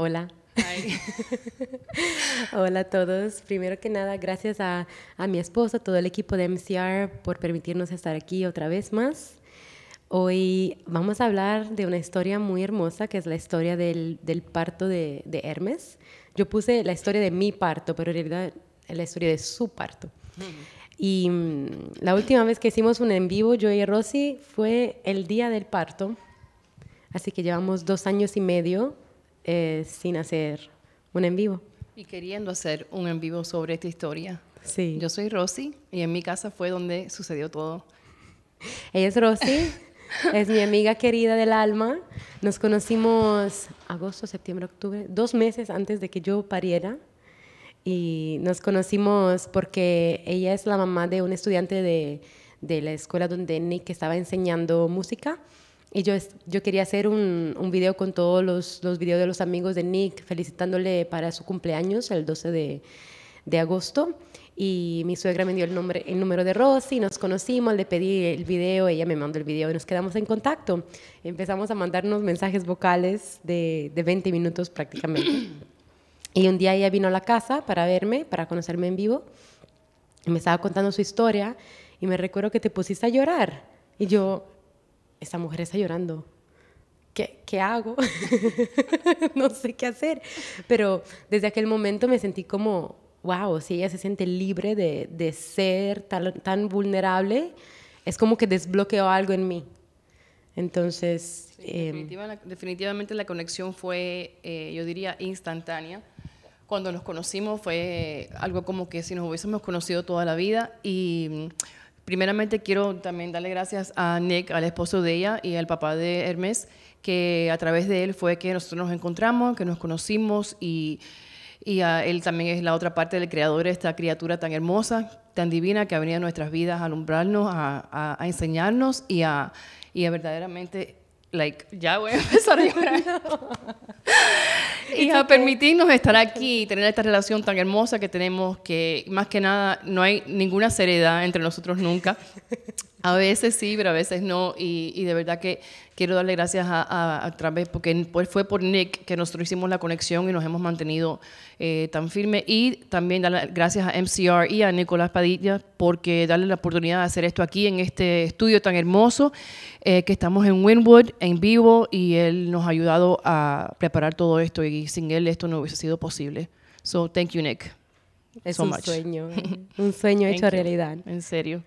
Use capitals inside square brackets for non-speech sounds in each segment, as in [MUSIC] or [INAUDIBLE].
Hola. [LAUGHS] Hola a todos. Primero que nada, gracias a, mi esposa, todo el equipo de MCR por permitirnos estar aquí otra vez más. Hoy vamos a hablar de una historia muy hermosa, que es la historia del, parto de, Hermes. Yo puse la historia de mi parto, pero en realidad es la historia de su parto. Y mm, la última vez que hicimos un en vivo, yo y Rosy, fue el día del parto. Así que llevamos dos años y medio eh, sin hacer un en vivo. Y queriendo hacer un en vivo sobre esta historia. Sí. Yo soy Rosy y en mi casa fue donde sucedió todo. [LAUGHS] Ella es Rosy, es mi amiga querida del alma. Nos conocimos agosto, septiembre, octubre, dos meses antes de que yo pariera. Y nos conocimos porque ella es la mamá de un estudiante de, de la escuela donde Nick estaba enseñando música y yo, yo quería hacer un, un video con todos los, los, videos de los amigos de Nick felicitándole para su cumpleaños el 12 de, de agosto. Y mi suegra me dio el, nombre, el número de Rosy, nos conocimos, le pedí el video, ella me mandó el video y nos quedamos en contacto. Empezamos a mandarnos mensajes vocales de, de 20 minutos prácticamente. y un día ella vino a la casa para verme, para conocerme en vivo. Y me estaba contando su historia y me recuerdo que te pusiste a llorar. Y yo, esa mujer está llorando. ¿Qué, qué hago? [LAUGHS] no sé qué hacer. Pero desde aquel momento me sentí como, wow, si ella se siente libre de, ser tan, vulnerable, es como que desbloqueó algo en mí. Entonces... Em, definitivamente la conexión fue, eh, yo diría, instantánea cuando nos conocimos fue algo como que si nos hubiésemos conocido toda la vida y Primeramente quiero también darle gracias a Nick, al esposo de ella y al papá de Hermes, que a través de él fue que nosotros nos encontramos, que nos conocimos y, él también es la otra parte del creador de esta criatura tan hermosa, tan divina, que ha venido a nuestras vidas a alumbrarnos, a, enseñarnos y a, y a verdaderamente like, ya voy a empezar a llorar. [LAUGHS] Y permitirnos estar aquí y tener esta relación tan hermosa que tenemos, que más que nada no hay ninguna seriedad entre nosotros nunca. A veces sí, pero a veces no. Y, de verdad que quiero darle gracias a, a, porque fue por Nick que nosotros hicimos la conexión y nos hemos mantenido eh, tan firme. Y también darle gracias a MCR y a Nicolás Padilla, porque darle la oportunidad de hacer esto aquí en este estudio tan hermoso, eh, que estamos en Winwood, en vivo, y él nos ha ayudado a preparar todo esto. Y sin él esto no hubiese sido posible. So, thank you, Nick. Es un sueño, [LAUGHS] un sueño hecho realidad. En serio.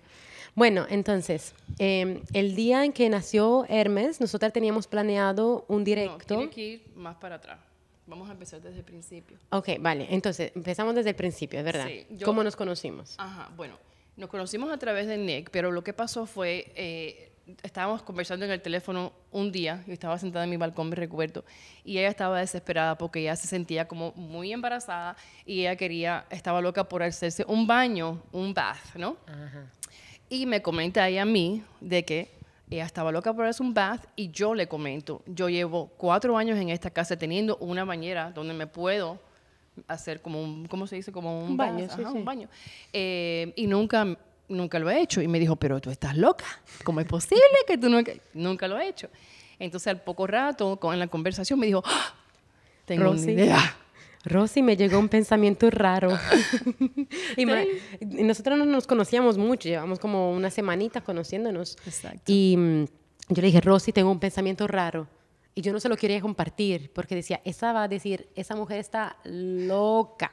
Bueno, entonces, em, el día en que nació Hermes, nosotros teníamos planeado un directo. No, tiene que ir más para atrás. Vamos a empezar desde el principio. Ok, vale. Entonces, empezamos desde el principio, es verdad. Sí, ¿Cómo nos conocimos? Ajá, bueno, nos conocimos a través de Nick, pero lo que pasó fue, eh, estábamos conversando en el teléfono un día, yo estaba sentada en mi balcón, me recuerdo, y ella estaba desesperada porque ella se sentía como muy embarazada y ella quería, estaba loca por hacerse un baño, un bath, ¿no? Ajá y me comenta ella a mí de que ella estaba loca por hacer un bath y yo le comento, yo llevo cuatro años en esta casa teniendo una bañera donde me puedo hacer como un, ¿cómo se dice? Como un, baño. Un baño. Eh, y nunca, nunca lo he hecho. Y me dijo, pero tú estás loca. ¿Cómo es posible que tú nunca, nunca lo he hecho? Entonces al poco rato, en la conversación, me dijo, ¡Ah! tengo una idea. Rosy, me llegó un pensamiento raro. [LAUGHS] y, nosotros no nos conocíamos mucho, llevamos como una semanita conociéndonos. Y mm, yo le dije, Rosy, tengo un pensamiento raro. Y yo no se lo quería compartir porque decía, esa va a decir, esa mujer está loca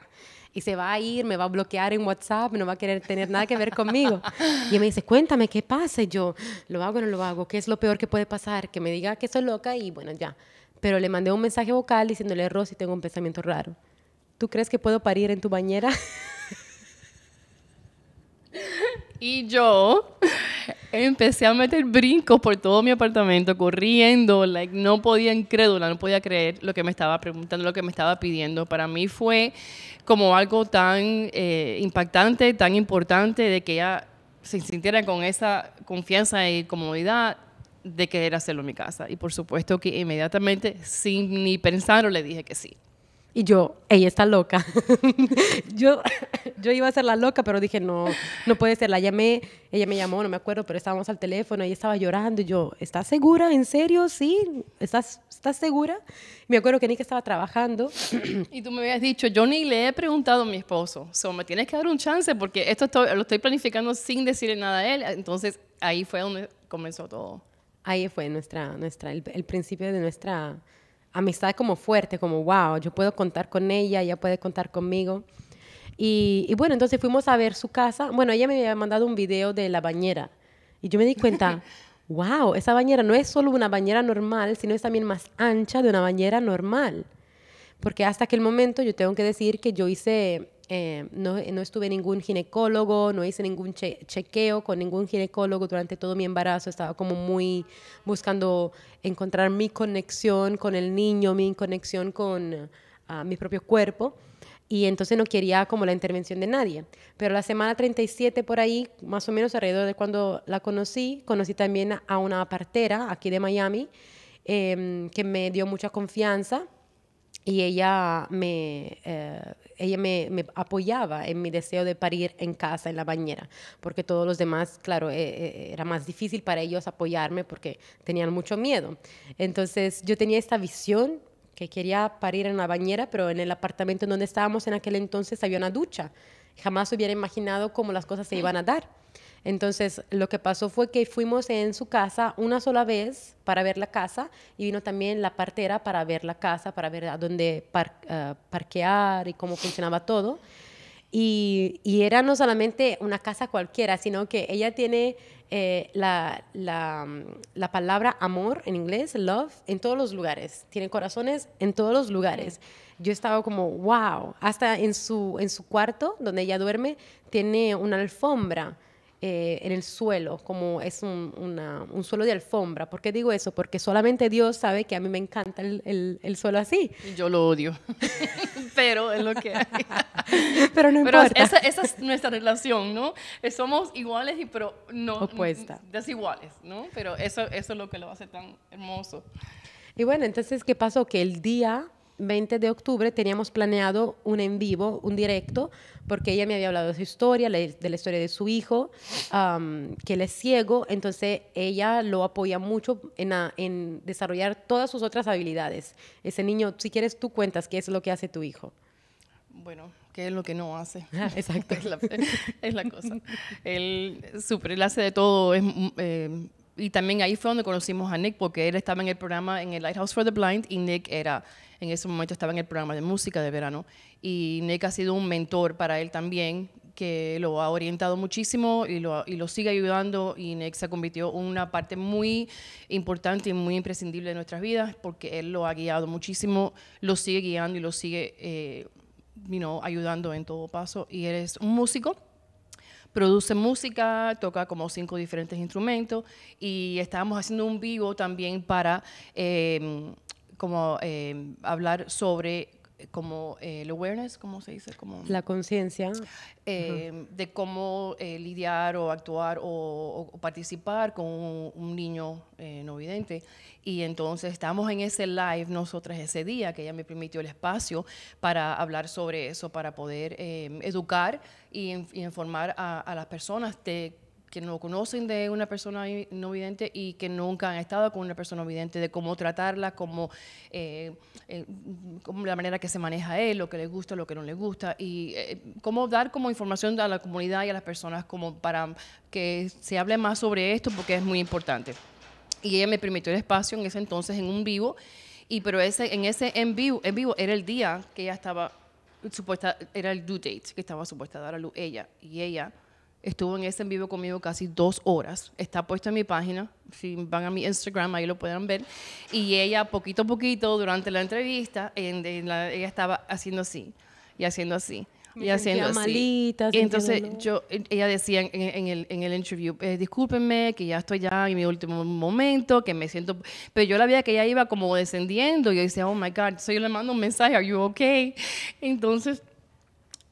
y se va a ir, me va a bloquear en WhatsApp, no va a querer tener nada que ver conmigo. Y me dice, cuéntame, ¿qué pasa? yo, ¿lo hago o no lo hago? ¿Qué es lo peor que puede pasar? Que me diga que soy loca y bueno, ya pero le mandé un mensaje vocal diciéndole, Rosy, tengo un pensamiento raro. ¿Tú crees que puedo parir en tu bañera? [LAUGHS] Y yo empecé a meter brincos por todo mi apartamento, corriendo, like, no podía incrédula, no podía creer lo que me estaba preguntando, lo que me estaba pidiendo. Para mí fue como algo tan eh, impactante, tan importante de que ella se sintiera con esa confianza y comodidad de querer hacerlo en mi casa. Y por supuesto que inmediatamente, sin ni pensarlo, le dije que sí. Y yo, ella está loca. [LAUGHS] yo, [LAUGHS] yo iba a ser la loca, pero dije, no, no puede ser. La llamé, ella me llamó, no me acuerdo, pero estábamos al teléfono, ella estaba llorando. Y yo, ¿estás segura? ¿En serio? Sí, ¿estás, estás segura? Me acuerdo que Nick estaba trabajando. [CLEARS THROAT] y tú me habías dicho, yo ni le he preguntado a mi esposo, so, me tienes que dar un chance porque esto lo estoy planificando sin decirle nada a él. Entonces ahí fue donde comenzó todo ahí fue nuestra, nuestra, el, principio de nuestra amistad como fuerte, como wow, yo puedo contar con ella, ella puede contar conmigo. Y, y, bueno, entonces fuimos a ver su casa. Bueno, ella me había mandado un video de la bañera y yo me di cuenta, wow, [LAUGHS] esa bañera no es solo una bañera normal, sino es también más ancha de una bañera normal. Porque hasta aquel momento yo tengo que decir que yo hice eh, no, no, estuve ningún ginecólogo, no hice ningún chequeo con ningún ginecólogo durante todo mi embarazo, estaba como muy buscando encontrar mi conexión con el niño, mi conexión con ah, mi propio cuerpo y entonces no quería como la intervención de nadie. Pero la semana 37 por ahí, más o menos alrededor de cuando la conocí, conocí también a una partera aquí de Miami em, que me dio mucha confianza y ella me eh, ella me, apoyaba en mi deseo de parir en casa, en la bañera, porque todos los demás, claro, eh, eh, era más difícil para ellos apoyarme porque tenían mucho miedo. Entonces yo tenía esta visión que quería parir en la bañera, pero en el apartamento donde estábamos en aquel entonces había una ducha. Jamás hubiera imaginado cómo las cosas se iban a dar. Entonces, lo que pasó fue que fuimos en su casa una sola vez para ver la casa y vino también la partera para ver la casa, para ver a dónde eh, parquear y cómo funcionaba todo. Y, era no solamente una casa cualquiera, sino que ella tiene eh, la, palabra amor en inglés, love, en todos los lugares. Tiene corazones en todos los lugares. Yo estaba como, wow, hasta en su, en su cuarto donde ella duerme, tiene una alfombra eh, en el suelo, como es un, un, suelo de alfombra. ¿Por qué digo eso? Porque solamente Dios sabe que a mí me encanta el, el, suelo así. Yo lo odio, [LAUGHS] pero es lo que hay. [LAUGHS] pero no importa. Esa, esa, es nuestra relación, ¿no? Eh, somos iguales, y, pero no mm, desiguales, ¿no? Pero eso, eso es lo que lo hace tan hermoso. Y bueno, entonces, ¿qué pasó? Que el día 20 de octubre teníamos planeado un en vivo, un directo, porque ella me había hablado de su historia, de la historia de su hijo, que él es ciego, entonces ella lo apoya mucho en, desarrollar todas sus otras habilidades. Ese niño, si quieres, tú cuentas qué es lo que hace tu hijo. Bueno, qué es lo que no hace. [LAUGHS] exacto. [LAUGHS] es, la, cosa. él, super, hace de todo, es... Eh, y también ahí fue donde conocimos a Nick, porque él estaba en el programa en el Lighthouse for the Blind y Nick era, en ese momento estaba en el programa de música de verano. Y Nick ha sido un mentor para él también, que lo ha orientado muchísimo y lo, y lo sigue ayudando. Y Nick se convirtió en una parte muy importante y muy imprescindible de nuestras vidas, porque él lo ha guiado muchísimo, lo sigue guiando y lo sigue eh, ayudando en todo paso. Y él es un músico produce música, toca como cinco diferentes instrumentos y estábamos haciendo un vivo también para eh, como eh, hablar sobre como eh, el awareness, ¿cómo se dice? Como, la conciencia. Eh, de cómo eh, lidiar o actuar o, participar con un, niño eh, no vidente. Y entonces estamos en ese live nosotras ese día, que ella me permitió el espacio para hablar sobre eso, para poder educar y, informar a, a las personas de que no conocen de una persona no vidente y que nunca han estado con una persona vidente, de cómo tratarla, cómo, eh, eh, cómo la manera que se maneja él, lo que le gusta, lo que no le gusta, y eh, cómo dar como información a la comunidad y a las personas como para que se hable más sobre esto porque es muy importante. Y ella me permitió el espacio en ese entonces en un vivo, y pero ese, en ese en vivo, en vivo era el día que ella estaba supuesta, era el due date que estaba supuesta a dar a luz ella, y ella Estuvo en ese en vivo conmigo casi dos horas. Está puesto en mi página. Si van a mi Instagram, ahí lo pueden ver. Y ella, poquito a poquito, durante la entrevista, en, la, ella estaba haciendo así y haciendo así. y haciendo así. entonces yo, ella decía en, el, en el interview, eh, discúlpenme que ya estoy ya en mi último momento, que me siento, pero yo la veía que ella iba como descendiendo y yo decía, oh my God, yo le mando un mensaje, are you okay? Entonces,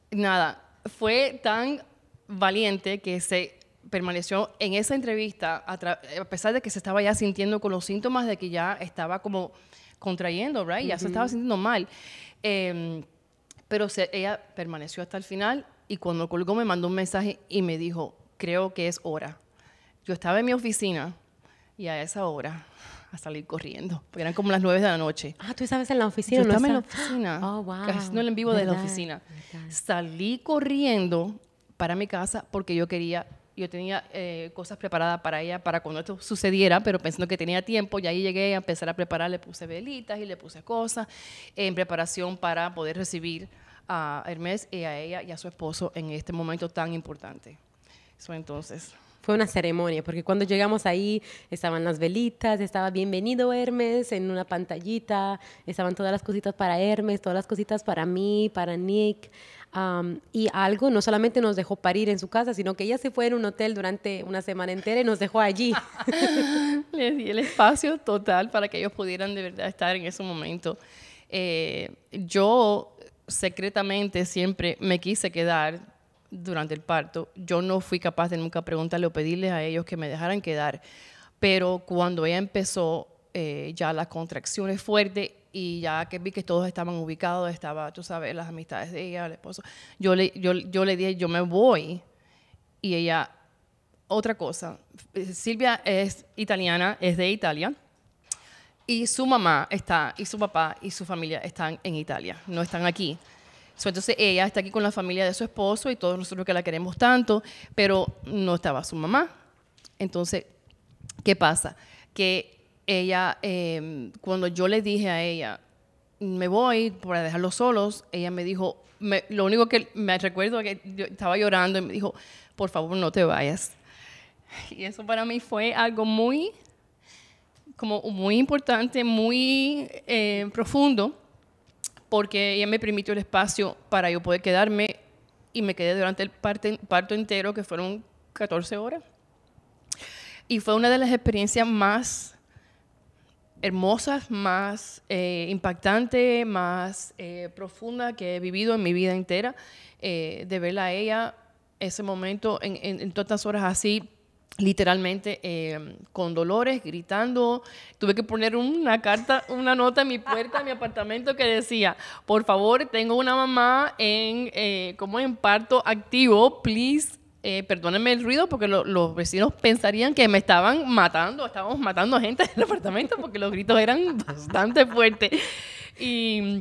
nada, fue tan valiente que se permaneció en esa entrevista, a, pesar de que se estaba ya sintiendo con los síntomas de que ya estaba como contrayendo, right? Ya se estaba sintiendo mal. Em, pero ella permaneció hasta el final y cuando colgó me mandó un mensaje y me dijo, creo que es hora. Yo estaba en mi oficina y a esa hora a salir corriendo, porque eran como las nueve de la noche. Ah, tú sabes en la oficina. Yo no estaba en la oficina. Oh, wow. en vivo de, la oficina. Salí corriendo para mi casa porque yo quería, yo tenía eh, cosas preparadas para ella, para cuando esto sucediera, pero pensando que tenía tiempo, ya ahí llegué a empezar a preparar, le puse velitas y le puse cosas en preparación para poder recibir a Hermes y a ella y a su esposo en este momento tan importante. Eso entonces fue una ceremonia, porque cuando llegamos ahí estaban las velitas, estaba bienvenido Hermes en una pantallita, estaban todas las cositas para Hermes, todas las cositas para mí, para Nick, y algo no solamente nos dejó parir en su casa, sino que ella se fue en un hotel durante una semana entera y nos dejó allí. [LAUGHS] Les di el espacio total para que ellos pudieran de verdad estar en ese momento. Eh, yo secretamente siempre me quise quedar durante el parto. Yo no fui capaz de nunca preguntarle o pedirles a ellos que me dejaran quedar. Pero cuando ella empezó eh, ya las contracciones fuertes, y ya que vi que todos estaban ubicados, estaba, tú sabes, las amistades de ella, el esposo, yo le, yo, yo le dije, yo me voy. Y ella, otra cosa, Silvia es italiana, es de Italia, y su mamá está, y su papá y su familia están en Italia, no están aquí. entonces ella está aquí con la familia de su esposo y todos nosotros que la queremos tanto, pero no estaba su mamá. Entonces, ¿qué pasa? Que ella, em, cuando yo le dije a ella, me voy para dejarlos solos, ella me dijo, lo único que me recuerdo que yo estaba llorando y me dijo, por favor no te vayas. Y eso para mí fue algo muy, como muy importante, muy eh, profundo, porque ella me permitió el espacio para yo poder quedarme y me quedé durante el parto entero, que fueron 14 horas. Y fue una de las experiencias más hermosas, más eh, impactante, más eh, profunda que he vivido en mi vida entera, eh, de verla a ella ese momento en, en, todas horas así, literalmente con dolores, gritando. Tuve que poner una carta, una nota en mi puerta en mi apartamento que decía, por favor, tengo una mamá en, como en parto activo, please eh, perdónenme el ruido porque los vecinos pensarían que me estaban matando, estábamos matando gente [LAUGHS] del apartamento porque los gritos eran bastante fuertes. Y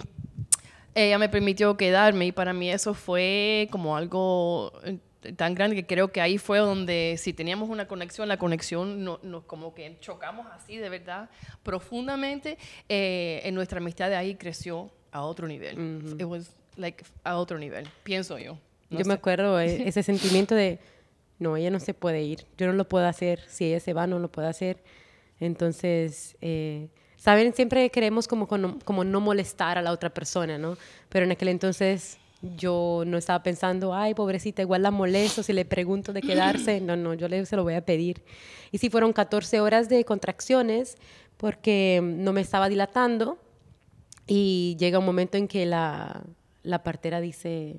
eh, ella me permitió quedarme y para mí eso fue como algo eh, tan grande que creo que ahí fue donde si teníamos una conexión, la conexión nos como que chocamos así de verdad profundamente, en nuestra amistad de ahí creció a otro nivel. It was like a otro nivel, pienso yo yo me acuerdo eh, [LAUGHS] ese sentimiento de, no, ella no se puede ir, yo no lo puedo hacer, si ella se va, no lo puedo hacer. Entonces, eh, saben, siempre queremos como, como no molestar a la otra persona, ¿no? Pero en aquel entonces yo no estaba pensando, ay, pobrecita, igual la molesto si le pregunto de quedarse. [LAUGHS] No, no, yo le, se lo voy a pedir. Y sí fueron 14 horas de contracciones porque no me estaba dilatando y llega un momento en que la, la partera dice,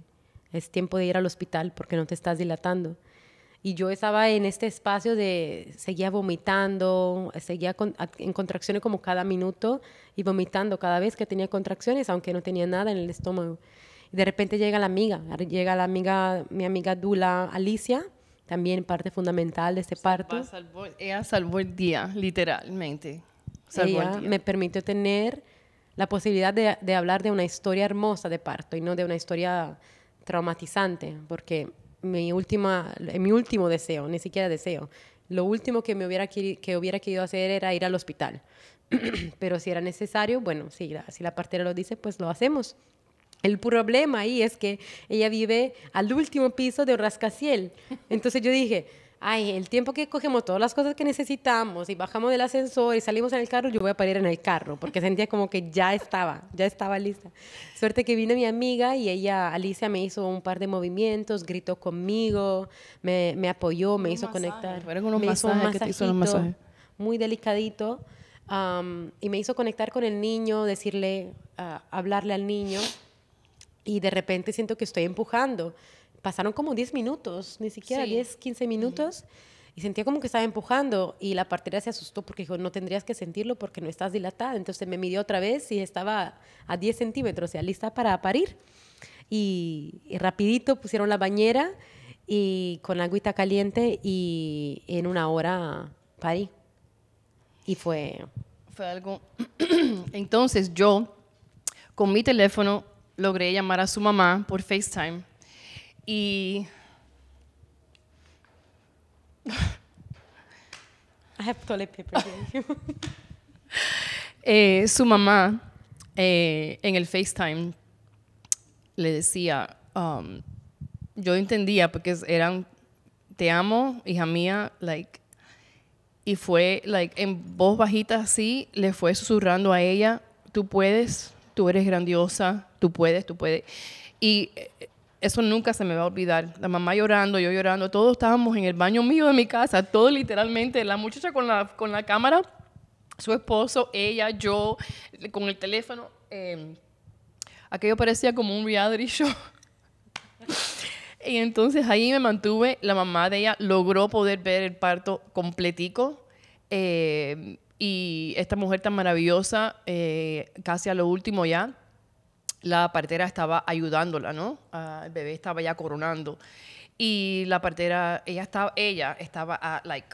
es tiempo de ir al hospital porque no te estás dilatando. Y yo estaba en este espacio de, seguía vomitando, seguía en contracciones como cada minuto y vomitando cada vez que tenía contracciones, aunque no tenía nada en el estómago. Y de repente llega la amiga, llega la amiga, mi amiga Dula Alicia, también parte fundamental de este parto. ella salvó el día, literalmente. Salvó el día. me permitió tener la posibilidad de hablar de una historia hermosa de parto y no de una historia traumatizante, porque mi, última, eh, mi último deseo, ni siquiera deseo, lo último que, me hubiera, que hubiera querido hacer era ir al hospital. [CLEARS THROAT] Pero si era necesario, bueno, si la, si la partera lo dice, pues lo hacemos. El problema ahí es que ella vive al último piso de un rascaciel. Entonces yo dije, ay, el tiempo que cogemos todas las cosas que necesitamos y bajamos del ascensor y salimos en el carro, yo voy a parir en el carro, porque sentía como que ya estaba, ya estaba lista. Suerte que vino mi amiga y ella, Alicia, me hizo un par de movimientos, gritó conmigo, me, apoyó, me hizo conectar. Fueron unos me hizo un que Muy delicadito. y me hizo conectar con el niño, decirle, ah, hablarle al niño. Y de repente siento que estoy empujando pasaron como 10 minutos, ni siquiera 10, 15 minutos. Y sentía como que estaba empujando y la partera se asustó porque dijo, no tendrías que sentirlo porque no estás dilatada. Entonces me midió otra vez y estaba a 10 centímetros, o sea, lista para parir. Y, rapidito pusieron la bañera y con agüita caliente y en una hora parí. Y fue... Fue algo... [CLEARS THROAT] Entonces yo, con mi teléfono, logré llamar a su mamá por FaceTime y... I have toilet paper [LAUGHS] eh, su mamá eh, en el FaceTime le decía, um, yo entendía porque eran, te amo, hija mía, like, y fue, like, en voz bajita así, le fue susurrando a ella, tú puedes, tú eres grandiosa, tú puedes, tú puedes. Y eh, eso nunca se me va a olvidar. La mamá llorando, yo llorando, todos estábamos en el baño mío de mi casa, todo literalmente, la muchacha con la, cámara, su esposo, ella, yo, con el teléfono. Em, aquello parecía como un reality [LAUGHS] y entonces ahí me mantuve, la mamá de ella logró poder ver el parto completico. Em, y esta mujer tan maravillosa, eh, casi a lo último ya, la partera estaba ayudándola, ¿no? Ah, el bebé estaba ya coronando. Y la partera, ella estaba, ella estaba, a, like,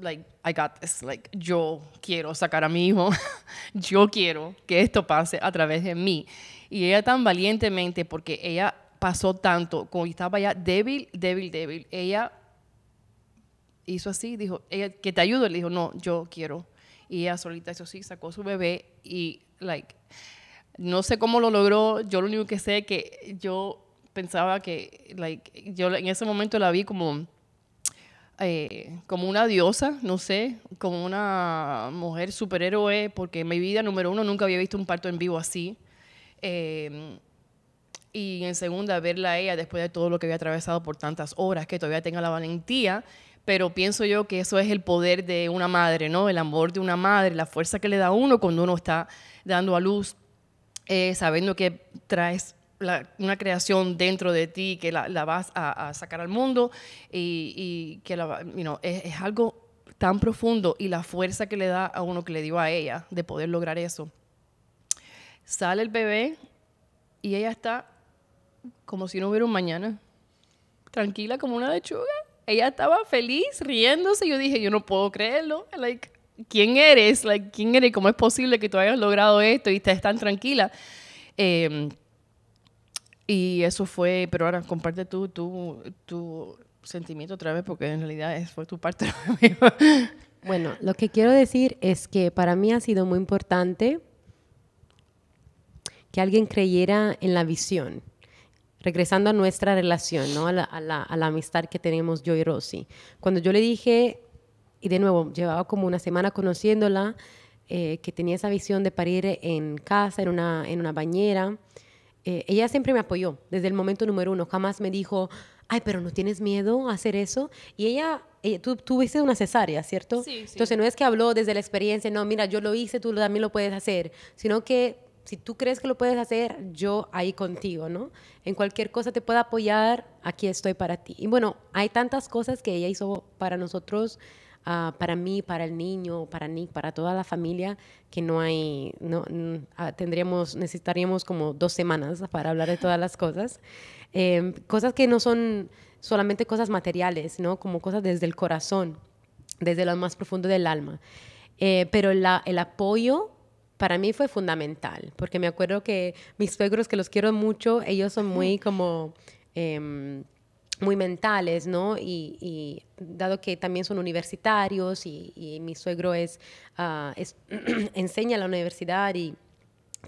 like, I got this, like, yo quiero sacar a mi hijo, [LAUGHS] yo quiero que esto pase a través de mí. Y ella tan valientemente, porque ella pasó tanto, como estaba ya débil, débil, débil, ella hizo así, dijo, ella, que te ayudo, le dijo, no, yo quiero. Y ella solita hizo así, sacó su bebé y, like, no sé cómo lo logró, yo lo único que sé es que yo pensaba que, yo en ese momento la vi como, eh, como una diosa, no sé, como una mujer superhéroe, porque en mi vida, número uno, nunca había visto un parto en vivo así. Em, y en segunda, verla a ella después de todo lo que había atravesado por tantas horas, que todavía tenga la valentía, pero pienso yo que eso es el poder de una madre, ¿no? El amor de una madre, la fuerza que le da uno cuando uno está dando a luz. Eh, sabiendo que traes una creación dentro de ti que la, vas a, sacar al mundo y, que es, algo tan profundo y la fuerza que le da a uno que le dio a ella de poder lograr eso. Sale el bebé y ella está como si no hubiera un mañana, tranquila como una lechuga. Ella estaba feliz, riéndose. Yo dije, yo no puedo creerlo. Like, ¿quién eres? Like, ¿Quién ¿Cómo es posible que tú hayas logrado esto y estés tan tranquila? Em, y eso fue, pero ahora comparte tú, tu, sentimiento otra vez, porque en realidad fue tu parte. [LAUGHS] bueno, lo que quiero decir es que para mí ha sido muy importante que alguien creyera en la visión. Regresando a nuestra relación, ¿no? a, la, a la, a la amistad que tenemos yo y Rosy. Cuando yo le dije y de nuevo, llevaba como una semana conociéndola, eh, que tenía esa visión de parir en casa, en una, en una bañera. Eh, ella siempre me apoyó desde el momento número uno, jamás me dijo, ay, pero no tienes miedo a hacer eso. Y ella, eh, tú tuviste una cesárea, ¿cierto? Sí, sí. Entonces no es que habló desde la experiencia, no, mira, yo lo hice, tú también lo puedes hacer, sino que si tú crees que lo puedes hacer, yo ahí contigo, ¿no? En cualquier cosa te pueda apoyar, aquí estoy para ti. Y bueno, hay tantas cosas que ella hizo para nosotros Ah, para mí, para el niño, para Nick, para toda la familia, que no hay, no, ah, tendríamos, necesitaríamos como dos semanas para hablar de todas las cosas. Em, cosas que no son solamente cosas materiales, ¿no? Como cosas desde el corazón, desde lo más profundo del alma. Eh, pero la, el apoyo para mí fue fundamental, porque me acuerdo que mis suegros, que los quiero mucho, ellos son muy [LAUGHS] como... Em, muy mentales, ¿no? Y, dado que también son universitarios y, mi suegro es, ah, [CLEARS THROAT] enseña a la universidad y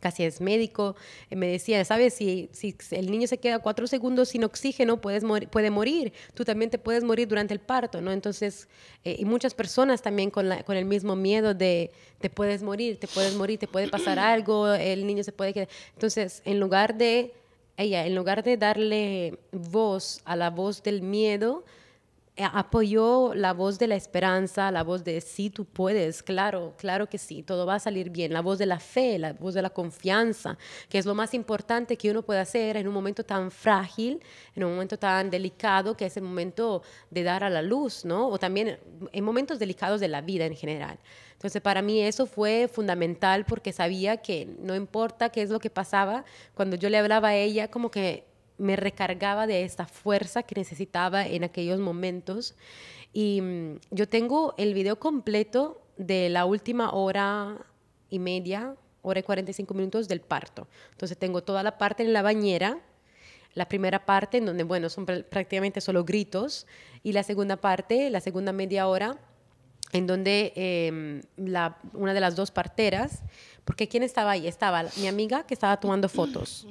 casi es médico, eh, me decía, sabes, si, el niño se queda cuatro segundos sin oxígeno, puede morir, tú también te puedes morir durante el parto, ¿no? Entonces, eh, y muchas personas también con, con el mismo miedo de, te puedes morir, te puedes morir, te puede pasar algo, el niño se puede quedar. Entonces, en lugar de ella, en lugar de darle voz a la voz del miedo, eh, apoyó la voz de la esperanza, la voz de sí, tú puedes, claro, claro que sí, todo va a salir bien, la voz de la fe, la voz de la confianza, que es lo más importante que uno puede hacer en un momento tan frágil, en un momento tan delicado que es el momento de dar a la luz, ¿no? O también en momentos delicados de la vida en general. Entonces, para mí eso fue fundamental porque sabía que no importa qué es lo que pasaba, cuando yo le hablaba a ella, como que me recargaba de esta fuerza que necesitaba en aquellos momentos. Y mm, yo tengo el video completo de la última hora y media, hora y 45 minutos del parto. Entonces tengo toda la parte en la bañera, la primera parte en donde, bueno, son prácticamente solo gritos, y la segunda parte, la segunda media hora, en donde em, una de las dos parteras, porque ¿quién estaba ahí? Estaba mi amiga que estaba tomando fotos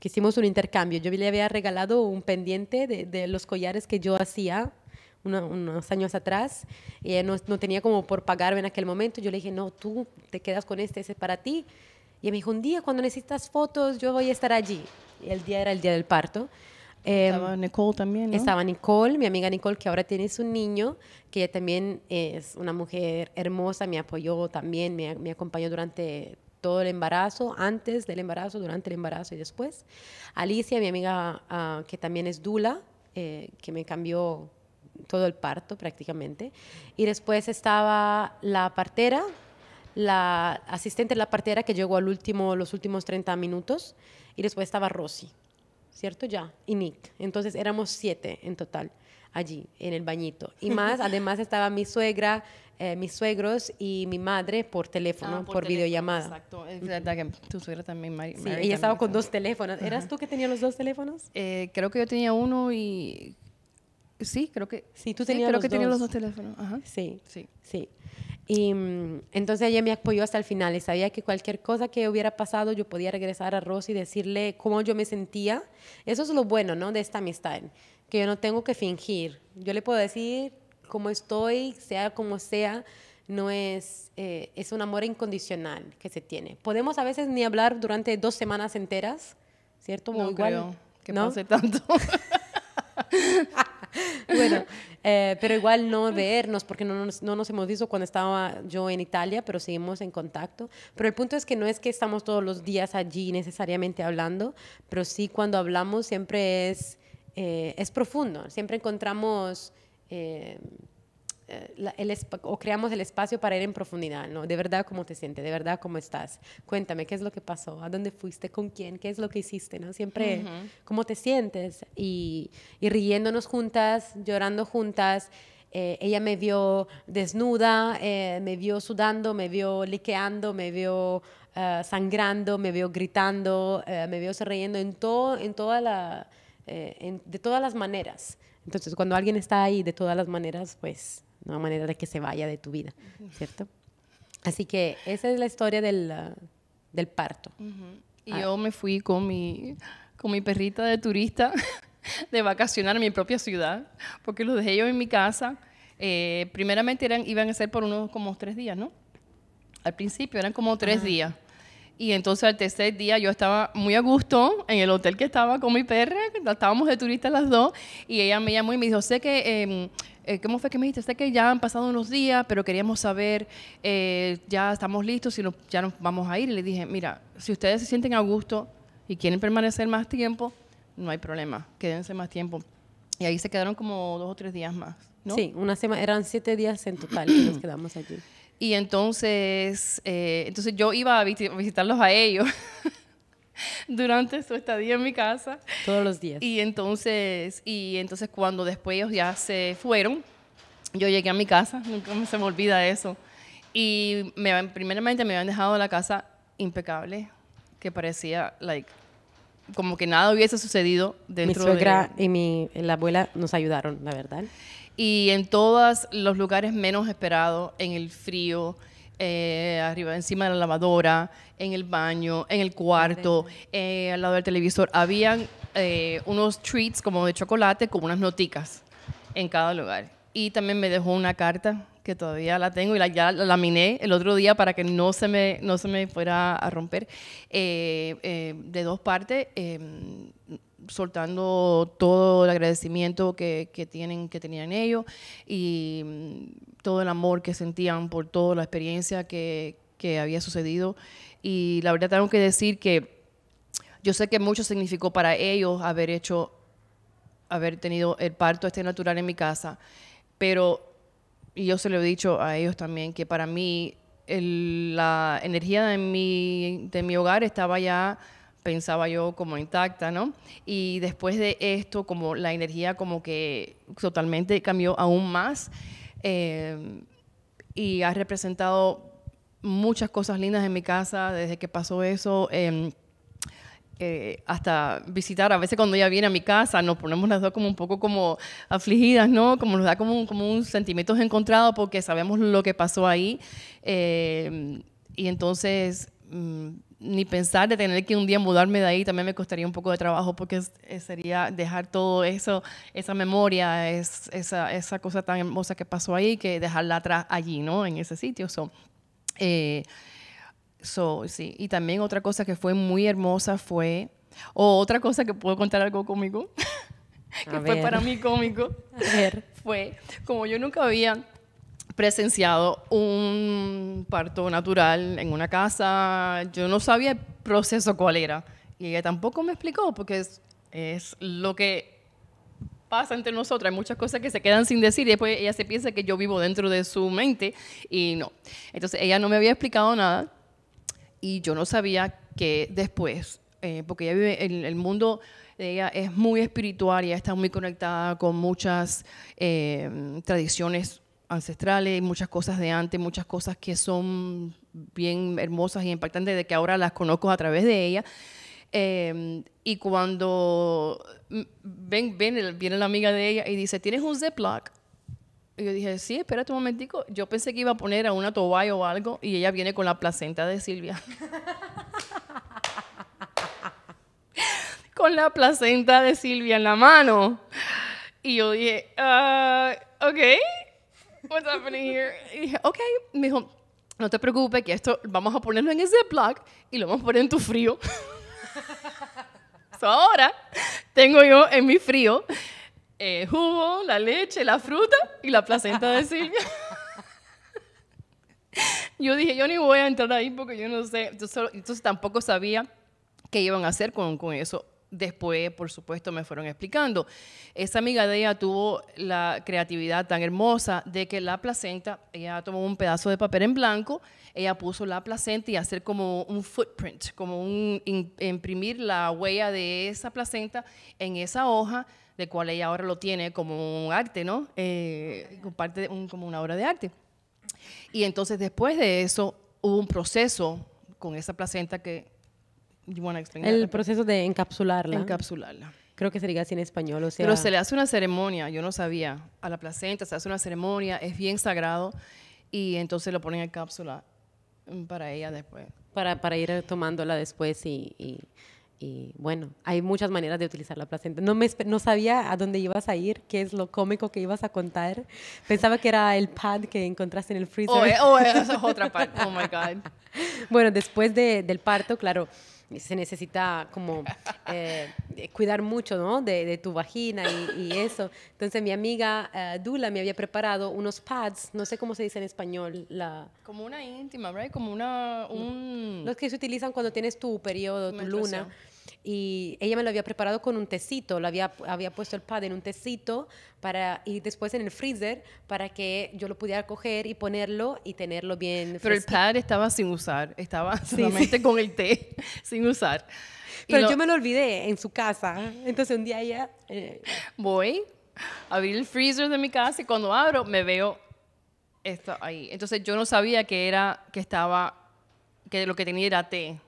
que hicimos un intercambio. Yo le había regalado un pendiente de, los collares que yo hacía unos años atrás y eh, no, no, tenía como por pagarme en aquel momento. Yo le dije, no, tú te quedas con este, ese es para ti. Y me dijo, un día cuando necesitas fotos, yo voy a estar allí. Y el día era el día del parto. Em, estaba Nicole también. ¿no? Estaba Nicole, mi amiga Nicole, que ahora tiene su niño, que también es una mujer hermosa, me apoyó también, me, me acompañó durante todo el embarazo, antes del embarazo, durante el embarazo y después. Alicia, mi amiga ah, que también es Dula, eh, que me cambió todo el parto prácticamente. Y después estaba la partera, la asistente de la partera que llegó al último, los últimos 30 minutos. Y después estaba Rosy, ¿cierto? Ya, y Nick. Entonces éramos siete en total allí, en el bañito. Y [LAUGHS] más, además estaba mi suegra, eh, mis suegros y mi madre por teléfono, ah, por, videollamada. Exacto, es verdad que tu suegra también, sí, ella estaba con dos teléfonos. ¿Eras tú que tenía los dos teléfonos? Eh, creo que yo tenía uno y... Sí, creo que... Sí, tú tenías los dos. teléfonos. Sí, sí. Sí. Y mm, entonces ella me apoyó hasta el final y sabía que cualquier cosa que hubiera pasado yo podía regresar a Rosy y decirle cómo yo me sentía. Eso es lo bueno, ¿no? De esta amistad que yo no tengo que fingir. Yo le puedo decir cómo estoy, sea como sea, no es, eh, es un amor incondicional que se tiene. Podemos a veces ni hablar durante dos semanas enteras, ¿cierto? No creo que pase tanto. [LAUGHS] bueno, eh, pero igual no vernos, porque no nos, no nos, hemos visto cuando estaba yo en Italia, pero seguimos en contacto. Pero el punto es que no es que estamos todos los días allí necesariamente hablando, pero sí cuando hablamos siempre es eh, es profundo. Siempre encontramos eh, eh, el, o creamos el espacio para ir en profundidad, ¿no? De verdad, ¿cómo te sientes? De verdad, ¿cómo estás? Cuéntame, ¿qué es lo que pasó? ¿A dónde fuiste? ¿Con quién? ¿Qué es lo que hiciste? ¿no? Siempre, ¿cómo te sientes? Y, riéndonos juntas, llorando juntas. ella me vio desnuda, me vio sudando, me vio liqueando, me vio sangrando, me vio gritando, me vio sonriendo en, todo, en toda la, eh, de todas las maneras. Entonces, cuando alguien está ahí de todas las maneras, pues no hay manera de que se vaya de tu vida, ¿cierto? Así que esa es la historia del, ah, del parto. Y ah. yo me fui con mi, con mi perrita de turista [LAUGHS] de vacacionar a mi propia ciudad, porque los dejé yo en mi casa. Eh, primeramente eran, iban a ser por unos como tres días, ¿no? Al principio eran como tres días. Y entonces al tercer día yo estaba muy a gusto en el hotel que estaba con mi perra, estábamos de turistas las dos, y ella me llamó y me dijo, sé que... Em, eh, ¿cómo fue que me dijiste? Sé que ya han pasado unos días, pero queríamos saber, eh, ya estamos listos, si ya nos vamos a ir. Y le dije, mira, si ustedes se sienten a gusto y quieren permanecer más tiempo, no hay problema, quédense más tiempo. Y ahí se quedaron como dos o tres días más. Sí, una semana, eran siete días en total que nos quedamos allí. Y entonces, eh, entonces yo iba a visitarlos a ellos [LAUGHS] durante su estadía en mi casa. Todos los días. Y entonces, y entonces cuando después ellos ya se fueron, yo llegué a mi casa, [LAUGHS] nunca se me olvida eso. Y me, primeramente me habían dejado la casa impecable, que parecía like como que nada hubiese sucedido dentro mi suegra y mi la abuela nos ayudaron, la verdad y en todos los lugares menos esperados, en el frío, eh, arriba, encima de la lavadora, en el baño, en el cuarto, eh, al lado del televisor. Habían eh, unos treats como de chocolate con unas noticas en cada lugar. Y también me dejó una carta que todavía la tengo y la, ya la laminé el otro día para que no se me, no se me fuera a romper, de dos partes em, soltando todo el agradecimiento que, tienen, que tenían ellos y mm, todo el amor que sentían por toda la experiencia que, había sucedido. Y la verdad tengo que decir que yo sé que mucho significó para ellos haber hecho, haber tenido el parto este natural en mi casa, pero yo se lo he dicho a ellos también, que para mí la energía de mi, de mi hogar estaba ya pensaba yo como intacta, ¿no? Y después de esto, como la energía como que totalmente cambió aún más eh, y ha representado muchas cosas lindas en mi casa desde que pasó eso. Em, eh, hasta visitar, a veces cuando ella viene a mi casa nos ponemos las dos como un poco como afligidas, ¿no? Como nos da como un, como un encontrado porque sabemos lo que pasó ahí. Em, y entonces... Mm, ni pensar de tener que un día mudarme de ahí también me costaría un poco de trabajo porque sería dejar todo eso, esa memoria, esa, cosa tan hermosa que pasó ahí, que dejarla atrás allí, ¿no? En ese sitio. Eh, so, sí. Y también otra cosa que fue muy hermosa fue, o otra cosa que puedo contar algo cómico, [LAUGHS] que fue para mí cómico, fue como yo nunca había presenciado un parto natural en una casa. Yo no sabía el proceso cuál era. Y ella tampoco me explicó, porque es, lo que pasa entre nosotros. hay muchas cosas que se quedan sin decir después ella se piensa que yo vivo dentro de su mente y no. Entonces ella no me había explicado nada y yo no sabía que después, eh, porque ella vive, en el mundo de ella es muy espiritual, y está muy conectada con muchas eh, tradiciones ancestrales, muchas cosas de antes, muchas cosas que son bien hermosas y impactantes, de que ahora las conozco a través de ella. Em, y cuando ven, viene la amiga de ella y dice, ¿tienes un Ziploc? Y yo dije, sí, espérate un momentico. Yo pensé que iba a poner a una toalla o algo y ella viene con la placenta de Silvia. [LAUGHS] con la placenta de Silvia en la mano. Y yo dije, ah, ok. What's happening here? Y dije, ok, me dijo, no te preocupes que esto vamos a ponerlo en el Ziploc y lo vamos a poner en tu frío. ahora tengo yo en mi frío el eh, jugo, la leche, la fruta y la placenta de Silvia. yo dije, yo ni voy a entrar ahí porque yo no sé, entonces tampoco sabía qué iban a hacer con, con eso. Después, por supuesto, me fueron explicando. Esa amiga de ella tuvo la creatividad tan hermosa de que la placenta, ella tomó un pedazo de papel en blanco, ella puso la placenta y hacer como un footprint, como un imprimir la huella de esa placenta en esa hoja, de cual ella ahora lo tiene como un arte, ¿no? Eh, como una obra de arte. Y entonces después de eso hubo un proceso con esa placenta que el proceso de encapsularla. Encapsularla. Creo que sería así en español, o sea... Pero se le hace una ceremonia, yo no sabía, a la placenta se hace una ceremonia, es bien sagrado, y entonces lo ponen en cápsula mm, para ella después. Para, para ir tomándola después y, y, bueno, hay muchas maneras de utilizar la placenta. No, me, no sabía a dónde ibas a ir, qué es lo cómico que ibas a contar. Pensaba que era el pad que encontraste en el freezer. Oh, eh, oh eh, es otra [LAUGHS] parte, oh my God. bueno, después del parto, claro se necesita como eh, cuidar mucho ¿no? de, tu vagina y, eso. Entonces mi amiga eh, Dula me había preparado unos pads, no sé cómo se dice en español. La, como una íntima, ¿verdad? Como una... Un... Los que se utilizan cuando tienes tu periodo, tu luna y ella me lo había preparado con un tecito, lo había, había puesto el pad en un tecito para, y después en el freezer para que yo lo pudiera coger y ponerlo y tenerlo bien Pero el pad estaba sin usar, estaba solamente con el té, [LAUGHS] sin usar. Pero yo me lo olvidé en su casa, entonces un día ella... Eh, voy a abrir el freezer de mi casa y cuando abro me veo esto ahí. Entonces yo no sabía que era, que estaba, que lo que tenía era té.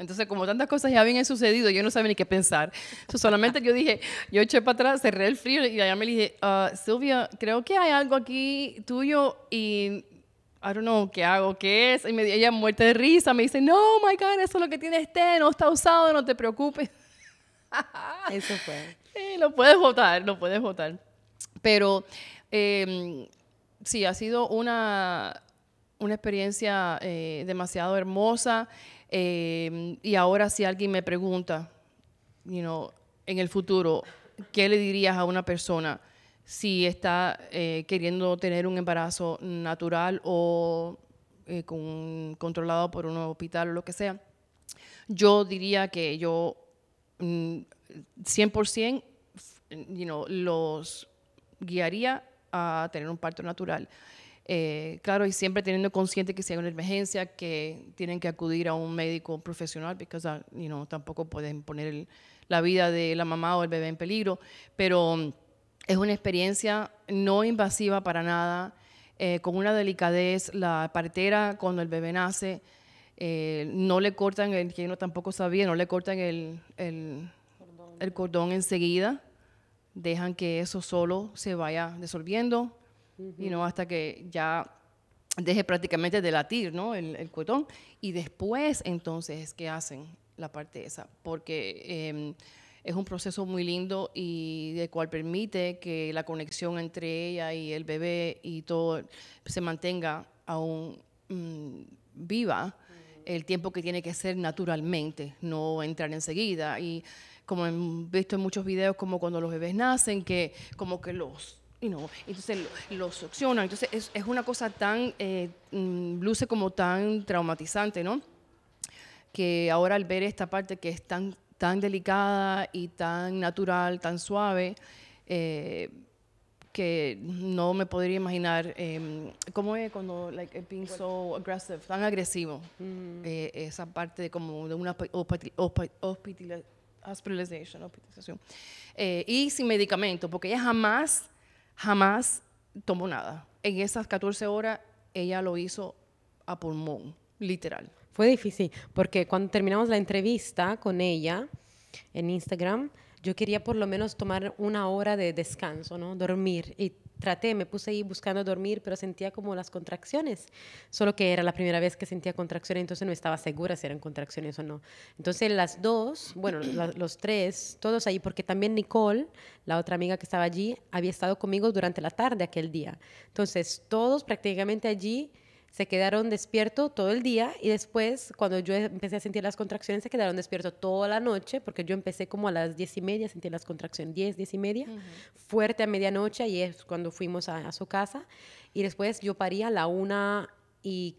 Entonces, como tantas cosas ya habían sucedido, yo no sabía ni qué pensar. solamente yo dije, yo eché para atrás, cerré el frío y allá me dije, ah, Silvia, creo que hay algo aquí tuyo y I don't know, ¿qué hago? ¿Qué es? Y me, ella muerte de risa, me dice, no, my God, eso es lo que tiene este, no está usado, no te preocupes. [LAUGHS] Eso fue. lo puedes votar, lo puedes votar. Pero em, sí, ha sido una, una experiencia eh, demasiado hermosa. Em, y ahora si alguien me pregunta, you en el futuro, ¿qué le dirías a una persona si está eh, queriendo tener un embarazo natural o eh, con, controlado por un hospital o lo que sea? Yo diría que yo 100% mm, los guiaría a tener un parto natural. Eh, claro, y siempre teniendo consciente que si hay una emergencia, que tienen que acudir a un médico profesional, porque uh, tampoco pueden poner la vida de la mamá o el bebé en peligro, pero um, es una experiencia no invasiva para nada, eh, con una delicadez, la partera cuando el bebé nace, eh, no le cortan, el, que tampoco sabía, no le cortan el cordón enseguida, dejan que eso solo se vaya disolviendo y no hasta que ya deje prácticamente de latir ¿no? el, el Y después, entonces, que hacen? La parte esa, porque em, es un proceso muy lindo y de cual permite que la conexión entre ella y el bebé y todo se mantenga aún mm, viva el tiempo que tiene que ser naturalmente, no entrar enseguida. Y como he visto en muchos videos, como cuando los bebés nacen, que como que los y no, entonces lo, succiona Entonces es, es, una cosa tan, eh, mm, luce como tan traumatizante, ¿no? Que ahora al ver esta parte que es tan, tan delicada y tan natural, tan suave, eh, que no me podría imaginar eh, cómo es cuando like being so aggressive, tan agresivo, mm. eh, esa parte de como de una hospitalización, hospitalización. y sin medicamento, porque ella jamás jamás tomó nada. En esas 14 horas ella lo hizo a pulmón, literal. Fue difícil, porque cuando terminamos la entrevista con ella en Instagram, yo quería por lo menos tomar una hora de descanso, ¿no? Dormir. Y traté, me puse ahí buscando dormir, pero sentía como las contracciones, solo que era la primera vez que sentía contracciones, entonces no estaba segura si eran contracciones o no. Entonces las dos, bueno, los tres, todos allí porque también Nicole, la otra amiga que estaba allí, había estado conmigo durante la tarde aquel día. Entonces todos prácticamente allí se quedaron despiertos todo el día y después, cuando yo empecé a sentir las contracciones, se quedaron despiertos toda la noche, porque yo empecé como a las diez y media, sentí las contracciones, diez, diez y media, fuerte a medianoche, y es cuando fuimos a, su casa. Y después yo parí a la una y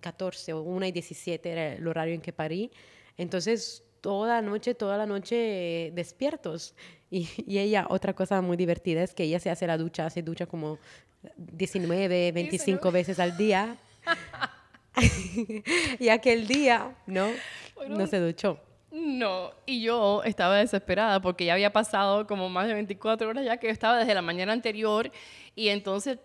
catorce, o una y diecisiete era el horario en que parí. Entonces, toda la noche, toda la noche eh, despiertos. Y, y, ella, otra cosa muy divertida es que ella se hace la ducha, hace ducha como 19, 25 veces al día [LAUGHS] y aquel día, ¿no? no se duchó. No, y yo estaba desesperada porque ya había pasado como más de 24 horas ya que yo estaba desde la mañana anterior y entonces...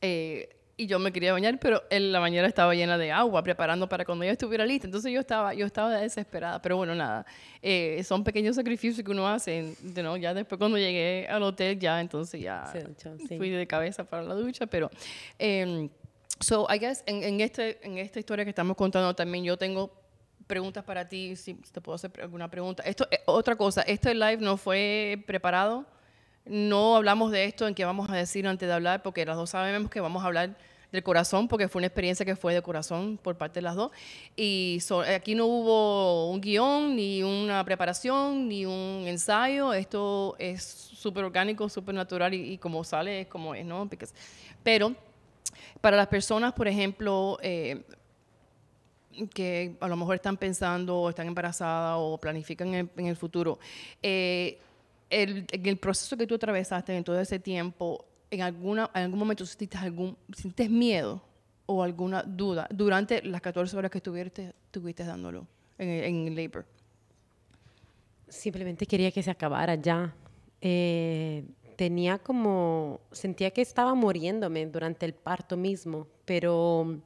Eh, y yo me quería bañar, pero en la mañana estaba llena de agua, preparando para cuando yo estuviera lista. Entonces yo estaba, yo estaba desesperada, pero bueno, nada. Eh, son pequeños sacrificios que uno hace, ¿no? Ya después cuando llegué al hotel, ya entonces ya fui de cabeza para la ducha, pero... Em, So, I guess, en, este, en esta historia que estamos contando también yo tengo preguntas para ti, si te puedo hacer alguna pregunta. Esto, eh, otra cosa, este live no fue preparado, no hablamos de esto, en qué vamos a decir antes de hablar, porque las dos sabemos que vamos a hablar del corazón, porque fue una experiencia que fue de corazón por parte de las dos. Y aquí no hubo un guión, ni una preparación, ni un ensayo. Esto es súper orgánico, súper natural y, como sale es como es, ¿no? pero para las personas, por ejemplo, eh, que a lo mejor están pensando o están embarazadas o planifican en, el futuro, eh, el, en el proceso que tú atravesaste en todo ese tiempo, en, alguna, en algún momento sentiste algún, sientes miedo o alguna duda durante las 14 horas que estuviste, estuviste dándolo en, en labor? Simplemente quería que se acabara ya. Eh, tenía como, sentía que estaba muriéndome durante el parto mismo, pero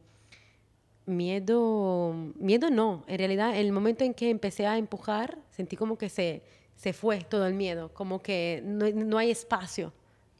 miedo, miedo no, en realidad el momento en que empecé a empujar, sentí como que se, se fue todo el miedo, como que no hay espacio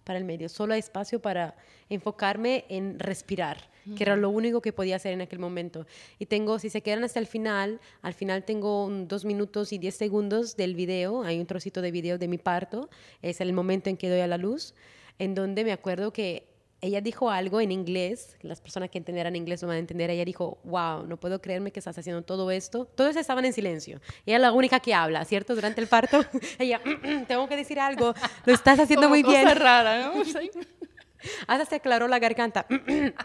para el medio, solo hay espacio para enfocarme en respirar que era lo único que podía hacer en aquel momento. Y tengo, si se quedan hasta el final, al final tengo dos minutos y diez segundos del video, hay un trocito de video de mi parto, es el momento en que doy a la luz, en donde me acuerdo que ella dijo algo en inglés, las personas que entenderán inglés no van a entender, ella dijo, wow, no puedo creerme que estás haciendo todo esto. Todos estaban en silencio. Ella es la única que habla, ¿cierto? Durante el parto, [LAUGHS] ella, mm, mm, tengo que decir algo, lo estás haciendo muy bien. rara, ¿no? [LAUGHS] Hasta se aclaró la garganta. [CLEARS THROAT] [COUGHS]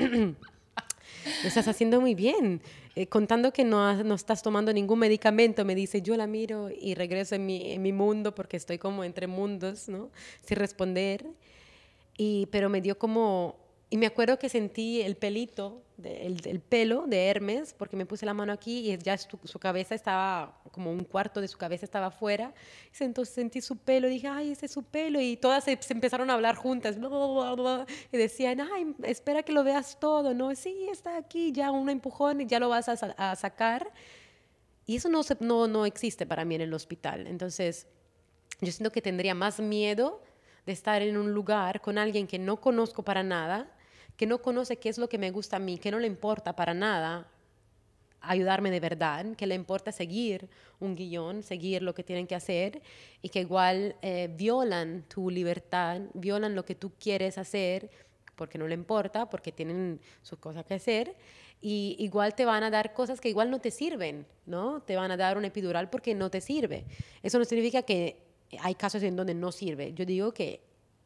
lo [LAUGHS] estás haciendo muy bien. Eh, contando que no, no, estás tomando ningún medicamento, me dice, yo la miro y regreso en mi, en mi mundo porque estoy como entre mundos, ¿no? Sin responder. Y, pero me dio como y me acuerdo que sentí el pelito, el, pelo de Hermes, porque me puse la mano aquí y ya su, cabeza estaba, como un cuarto de su cabeza estaba afuera. Entonces sentí su pelo y dije, ay, ese es su pelo. Y todas se, empezaron a hablar juntas. y decían, ay, espera que lo veas todo. No, sí, está aquí, ya un empujón y ya lo vas a, sacar. Y eso no, no, no existe para mí en el hospital. Entonces, yo siento que tendría más miedo de estar en un lugar con alguien que no conozco para nada que no conoce qué es lo que me gusta a mí, que no le importa para nada ayudarme de verdad, que le importa seguir un guión, seguir lo que tienen que hacer y que igual eh, violan tu libertad, violan lo que tú quieres hacer porque no le importa, porque tienen sus cosas que hacer, y igual te van a dar cosas que igual no te sirven, ¿no? Te van a dar un epidural porque no te sirve. Eso no significa que hay casos en donde no sirve. Yo digo que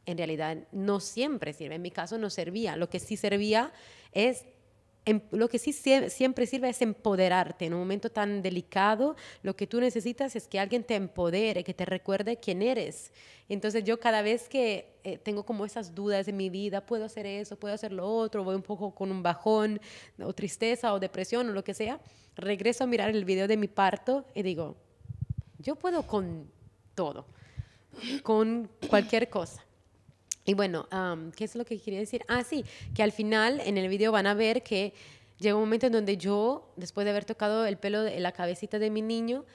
en realidad no siempre sirve. En mi caso no servía. Lo que sí servía es, em, lo que sí siempre sirve es empoderarte. En un momento tan delicado, lo que tú necesitas es que alguien te empodere, que te recuerde quién eres. Entonces yo cada vez que eh, tengo como esas dudas en mi vida, puedo hacer eso, puedo hacer lo otro, voy un poco con un bajón o tristeza o depresión o lo que sea, regreso a mirar el video de mi parto y digo, yo puedo con todo, con cualquier cosa. Y bueno, ¿qué es lo que quería decir? Ah, sí, que al final en el video van a ver que llega un momento en donde yo, después de haber tocado el pelo, de, la cabecita de mi niño,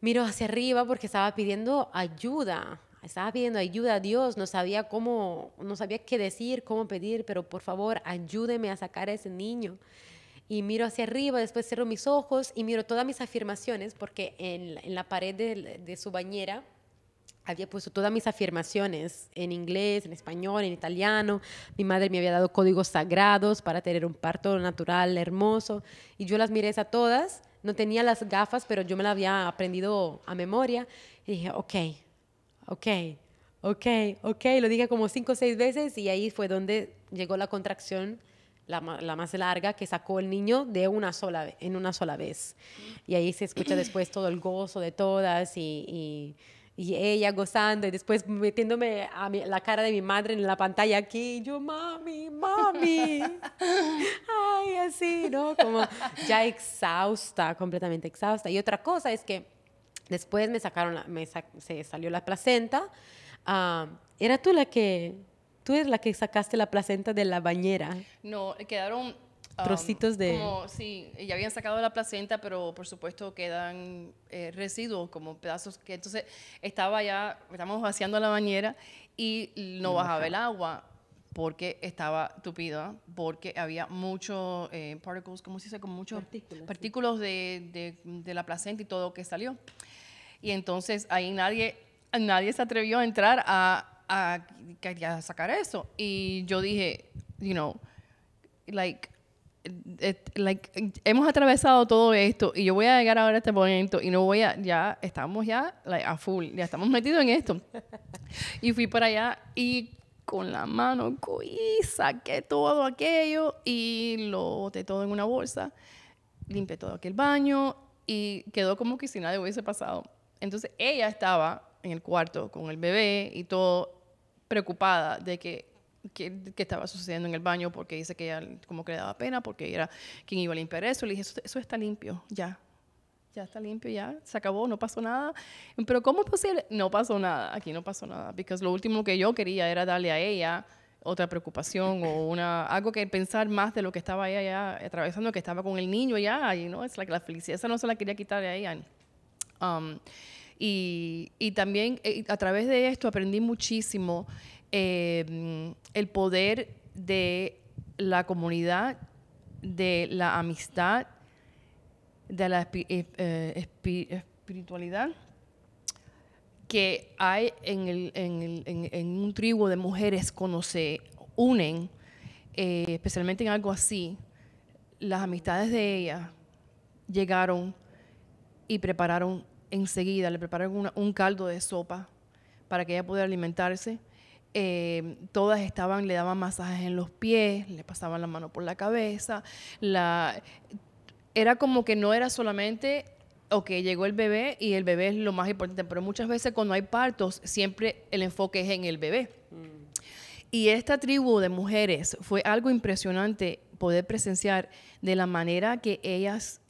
miro hacia arriba porque estaba pidiendo ayuda. Estaba pidiendo ayuda a Dios, no sabía cómo, no sabía qué decir, cómo pedir, pero por favor, ayúdeme a sacar a ese niño. Y miro hacia arriba, después cierro mis ojos y miro todas mis afirmaciones, porque en, la pared de su bañera había puesto todas mis afirmaciones en inglés, en español, en italiano. Mi madre me había dado códigos sagrados para tener un parto natural hermoso y yo las miré a todas. No tenía las gafas, pero yo me las había aprendido a memoria y dije, ok, ok, ok, ok. Lo dije como cinco o seis veces y ahí fue donde llegó la contracción. La, más larga que sacó el niño de una sola en una sola vez y ahí se escucha después todo el gozo de todas y y ella gozando y después metiéndome a la cara de mi madre en la pantalla aquí, y yo, mami, mami, [LAUGHS] ay, así, ¿no? Como ya exhausta, completamente exhausta. Y otra cosa es que después me sacaron, me se salió la placenta, ah, era tú la que, tú eres la que sacaste la placenta de la bañera. No, quedaron trocitos de... sí, ya habían sacado la placenta, pero por supuesto quedan eh, residuos, como pedazos que... Entonces estaba ya, estamos vaciando la bañera y no bajaba el agua porque estaba tupida, porque había muchos eh, particles, ¿cómo se dice? Con muchos partículas, de, de, la placenta y todo que salió. Y entonces ahí nadie, nadie se atrevió a entrar a, a, a sacar eso. Y yo dije, you know, like, eh, like, hemos atravesado todo esto y yo voy a llegar ahora a este momento y no voy a, ya estamos ya like, a full, ya estamos metidos en esto. y fui para allá y con la mano cogí, saqué todo aquello y lo boté todo en una bolsa, limpié todo aquel baño y quedó como que si nadie hubiese pasado. Entonces ella estaba en el cuarto con el bebé y todo preocupada de que qué, estaba sucediendo en el baño, porque dice que ella como que le daba pena, porque era quien iba a limpiar eso. Le dije, eso, está limpio, ya. Ya está limpio, ya se acabó, no pasó nada. Pero ¿cómo es posible? No pasó nada, aquí no pasó nada, porque lo último que yo quería era darle a ella otra preocupación o una algo que pensar más de lo que estaba ella ya atravesando, que estaba con el niño ya, y no es la la felicidad esa no se la quería quitar a ella. Um, y, y, también eh, a través de esto aprendí muchísimo Em, el poder de la comunidad, de la amistad, de la eh, eh, espiritualidad que hay en, un tribu de mujeres cuando se unen, eh, especialmente en algo así, las amistades de ellas llegaron y prepararon enseguida, le prepararon un caldo de sopa para que ella pudiera alimentarse Em, todas estaban, le daban masajes en los pies, le pasaban la mano por la cabeza, era como que no era solamente, ok, llegó el bebé y el bebé es lo más importante, pero muchas veces cuando hay partos siempre el enfoque es en el bebé. Mm. Y esta tribu de mujeres fue algo impresionante poder presenciar de la manera que ellas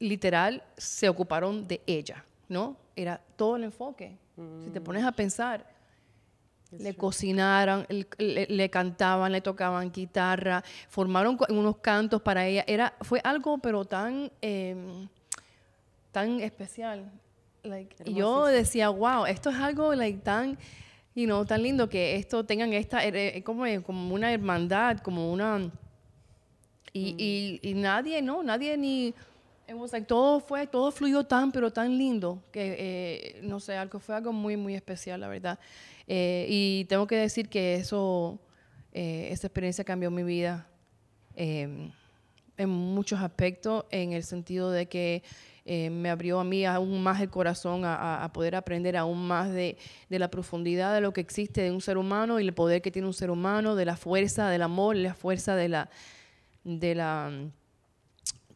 literal se ocuparon de ella, ¿no? Era todo el enfoque. Si te mm. pones a pensar, le cocinaron, le, le, cantaban, le tocaban guitarra, formaron unos cantos para ella. Era, fue algo pero tan, em, tan especial. y yo decía, wow, esto es algo like, tan, you tan lindo que esto tengan esta, er, eh, eh, como, eh, como una hermandad, como una... Y, mm. y, nadie, no, nadie ni... Like, todo fue, todo fluyó tan, pero tan lindo que, no sé, algo fue algo muy, muy especial, la verdad. Eh, y tengo que decir que eso, eh, esa experiencia cambió mi vida em, en muchos aspectos, en el sentido de que eh, me abrió a mí aún más el corazón a, poder aprender aún más de, la profundidad de lo que existe de un ser humano y el poder que tiene un ser humano, de la fuerza del amor, la fuerza de la... De la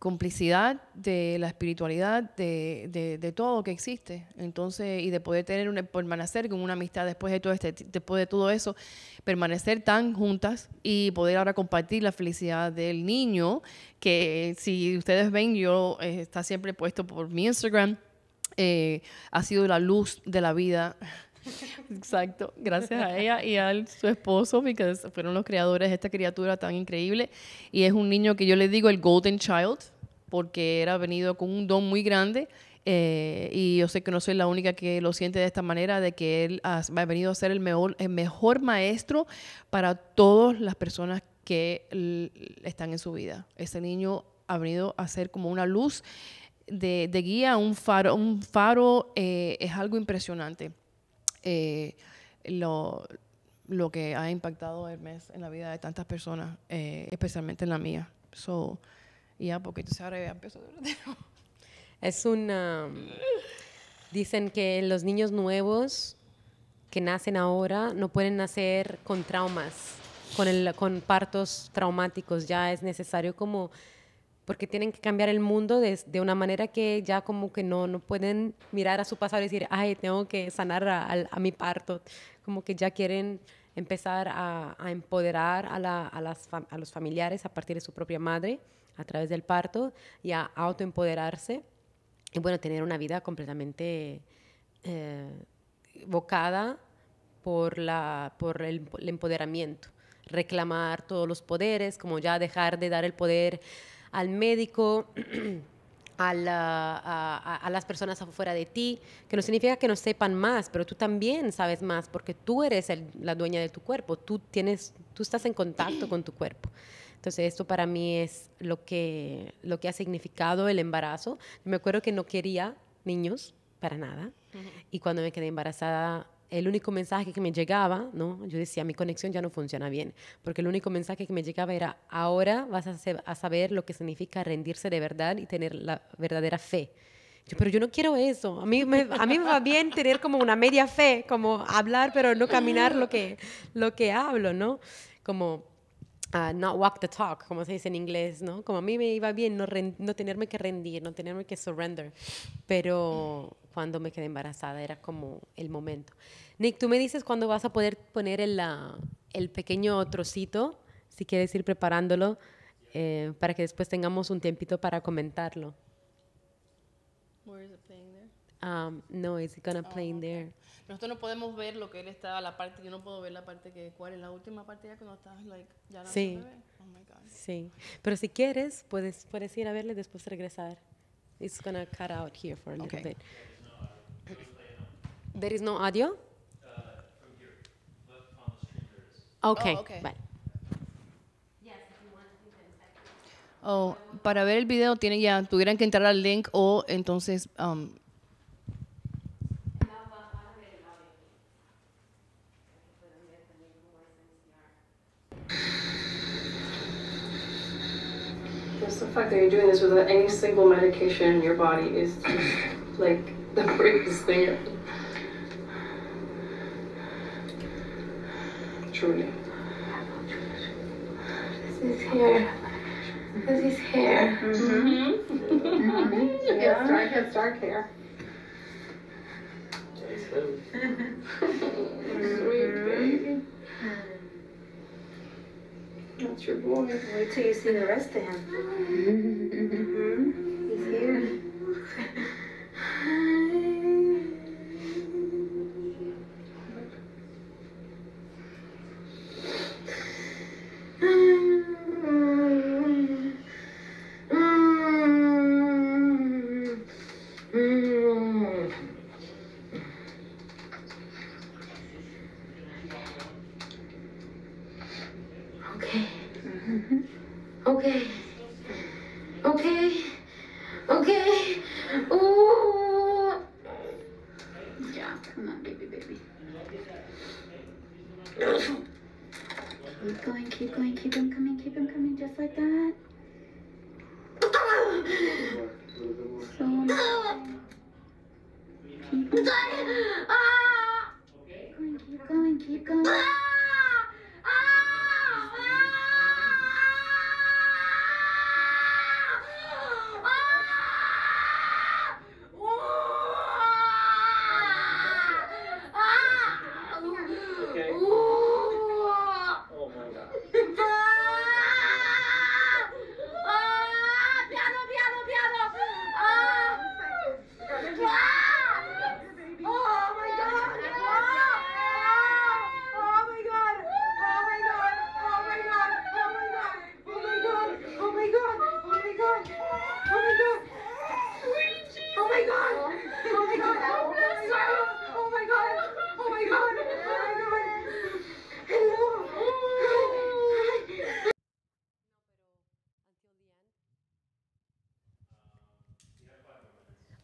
complicidad, de la espiritualidad, de, de, lo todo que existe. Entonces, y de poder tener una, permanecer con una amistad después de todo este, de todo eso, permanecer tan juntas y poder ahora compartir la felicidad del niño, que si ustedes ven, yo eh, está siempre puesto por mi Instagram. Eh, ha sido la luz de la vida Exacto, gracias a ella y a su esposo, porque fueron los creadores de esta criatura tan increíble. Y es un niño que yo le digo el Golden Child, porque era venido con un don muy grande. Eh, y yo sé que no soy la única que lo siente de esta manera, de que él ha, venido a ser el mejor, el mejor maestro para todas las personas que están en su vida. Ese niño ha venido a ser como una luz de, guía, un faro, un faro eh, es algo impresionante. Eh, lo, lo, que ha impactado el mes en la vida de tantas personas, eh, especialmente en la mía. So, ya, porque tú sabes, empezó de [LAUGHS] Es una... Um, dicen que los niños nuevos que nacen ahora no pueden nacer con traumas, con, el, con partos traumáticos. Ya es necesario como porque tienen que cambiar el mundo de, una manera que ya como que no, no pueden mirar a su pasado y decir, ay, tengo que sanar a, mi parto, como que ya quieren empezar a, empoderar a, las, a los familiares a partir de su propia madre a través del parto y a autoempoderarse y bueno, tener una vida completamente eh, vocada por, la, por el empoderamiento reclamar todos los poderes, como ya dejar de dar el poder al médico. [CLEARS THROAT] A, las personas afuera de ti, que no significa que no sepan más, pero tú también sabes más porque tú eres la dueña de tu cuerpo, tú, tienes, tú estás en contacto con tu cuerpo. Entonces esto para mí es lo que, lo que ha significado el embarazo. Me acuerdo que no quería niños para nada y cuando me quedé embarazada el único mensaje que me llegaba, ¿no? Yo decía, mi conexión ya no funciona bien, porque el único mensaje que me llegaba era, ahora vas a, saber lo que significa rendirse de verdad y tener la verdadera fe. pero yo no quiero eso. A mí, me, a mí me va bien tener como una media fe, como hablar, pero no caminar lo que, lo que hablo, ¿no? Como Uh, not walk the talk, como se dice en inglés, ¿no? Como a mí me iba bien no, tenerme que rendir, no tenerme que surrender, pero cuando me quedé embarazada era como el momento. Nick, tú me dices cuándo vas a poder poner el, pequeño trocito, si quieres ir preparándolo, eh, para que después tengamos un tiempito para comentarlo um, no, it's gonna ah, play in there. Nosotros no podemos ver lo que él estaba, la parte, yo no puedo ver la parte que, ¿cuál es la última parte ya cuando estás, like, ya la sí. Oh my Sí, pero si quieres, puedes, puedes ir a verle y después regresar. It's gonna cut out here for a little bit. There is no audio? Oh, okay, oh, Vale. Oh, para ver el video tienen ya, tuvieran que entrar al link o entonces um, fact that you're doing this without any single medication in your body is just like [LAUGHS] the greatest thing ever. Truly. This is here. Because he's hair. Mm-hmm. mm-hmm. Yeah. It's dark, it's dark hair. [LAUGHS] Sweet baby. That's your boy. Wait till you see the rest of him. [LAUGHS]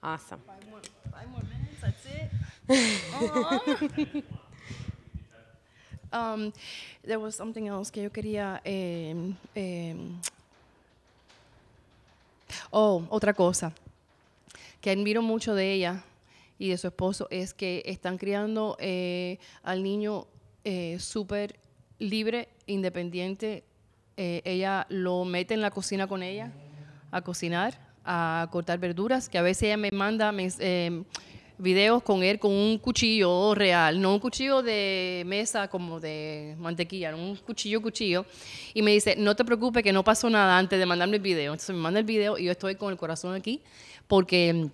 Awesome. Five more, minutes, that's it. [LAUGHS] Uh-huh. um, there was something else que yo quería. Em, em, oh, otra cosa que admiro mucho de ella y de su esposo es que están criando eh, al niño eh, súper libre, independiente. Eh, ella lo mete en la cocina con ella a cocinar a cortar verduras, que a veces ella me manda mis eh, videos con él con un cuchillo real, no un cuchillo de mesa como de mantequilla, un cuchillo, cuchillo. Y me dice, no te preocupes que no pasó nada antes de mandarme el video. Entonces me manda el video y yo estoy con el corazón aquí porque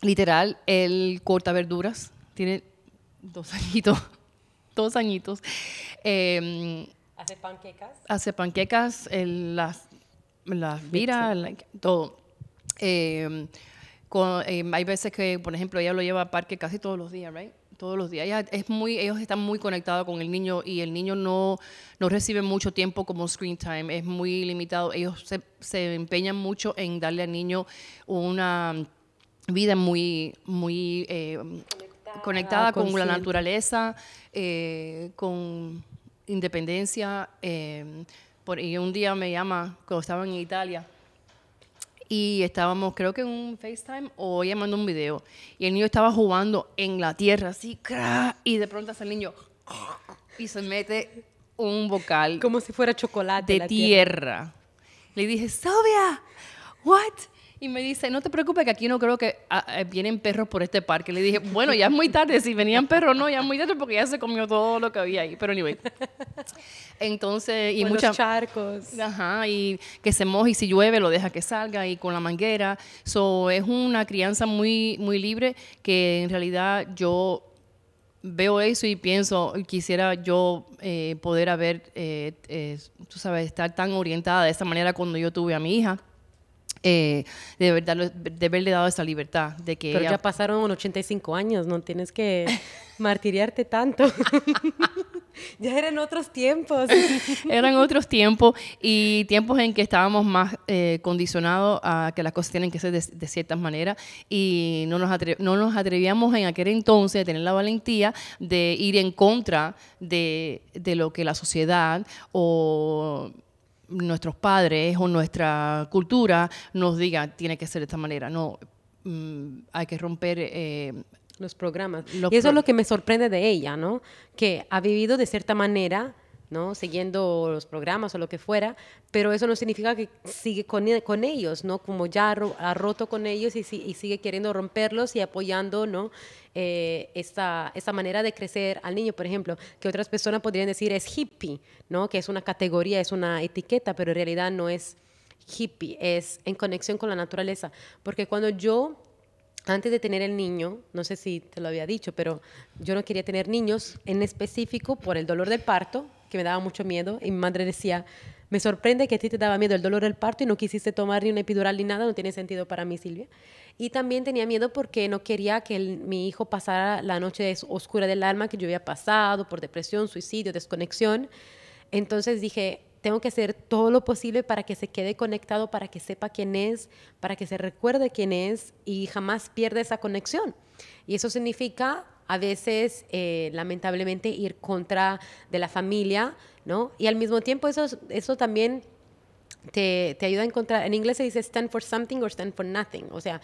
literal, él corta verduras, tiene dos [LAUGHS] añitos, dos añitos. Em, ¿Hace panquecas? Hace panquecas, él las, las vira, todo. Em, em, hay veces que, por ejemplo, ella lo lleva al parque casi todos los días, ¿right? Todos los días. es muy, ellos están muy conectados con el niño y el niño no, no recibe mucho tiempo como screen time, es muy limitado. Ellos se, se empeñan mucho en darle al niño una vida muy, muy eh, conectada, con, la naturaleza, eh, con independencia. Em, por, y un día me llama, cuando estaba en Italia, y estábamos, creo que en un FaceTime o llamando un video. Y el niño estaba jugando en la tierra, así, y de pronto hace el niño y se mete un vocal. Como si fuera chocolate. De tierra. Le dije, Sylvia, ¿qué? Y me dice, no te preocupes que aquí no creo que ah, eh, vienen perros por este parque. Le dije, bueno, ya es muy tarde, si venían perros no, ya es muy tarde porque ya se comió todo lo que había ahí. Pero anyway. [LAUGHS] Entonces, y muchos charcos. Ajá, y que se moje y si llueve lo deja que salga y con la manguera. So, es una crianza muy, muy libre que en realidad yo veo eso y pienso, quisiera yo eh, poder haber, eh, tú sabes, estar tan orientada de esa manera cuando yo tuve a mi hija. Eh, de haberle dado esa libertad. De que Pero ya pasaron 85 años, no tienes que [LAUGHS] martiriarte tanto. [LAUGHS] ya eran otros tiempos. [LAUGHS] eran otros tiempos y tiempos en que estábamos más eh, condicionados a que las cosas tienen que ser de, de ciertas maneras y no nos, no nos atrevíamos en aquel entonces a tener la valentía de ir en contra de lo que la sociedad o nuestros padres o nuestra cultura nos diga tiene que ser de esta manera. No, mm, hay que romper... Eh, los programas. y eso es lo que me sorprende de ella, ¿no? Que ha vivido de cierta manera Siguiendo los programas o lo que fuera, pero eso no significa que sigue con, e, con ellos, ¿no? Como ya ha roto con ellos y, sigue queriendo romperlos y apoyando, ¿no? Eh, esta, esta, manera de crecer al niño, por ejemplo, que otras personas podrían decir es hippie, ¿no? Que es una categoría, es una etiqueta, pero en realidad no es hippie, es en conexión con la naturaleza. Porque cuando yo antes de tener el niño, no sé si te lo había dicho, pero yo no quería tener niños en específico por el dolor del parto, que me daba mucho miedo y mi madre decía, me sorprende que a ti te daba miedo el dolor del parto y no quisiste tomar ni una epidural ni nada, no tiene sentido para mí, Silvia. Y también tenía miedo porque no quería que mi hijo pasara la noche oscura del alma que yo había pasado por depresión, suicidio, desconexión. Entonces dije, tengo que hacer todo lo posible para que se quede conectado, para que sepa quién es, para que se recuerde quién es y jamás pierda esa conexión. Y eso significa a veces eh, lamentablemente ir contra de la familia, ¿no? Y al mismo tiempo eso, eso también te, te, ayuda a encontrar, en inglés se dice stand for something or stand for nothing, o sea,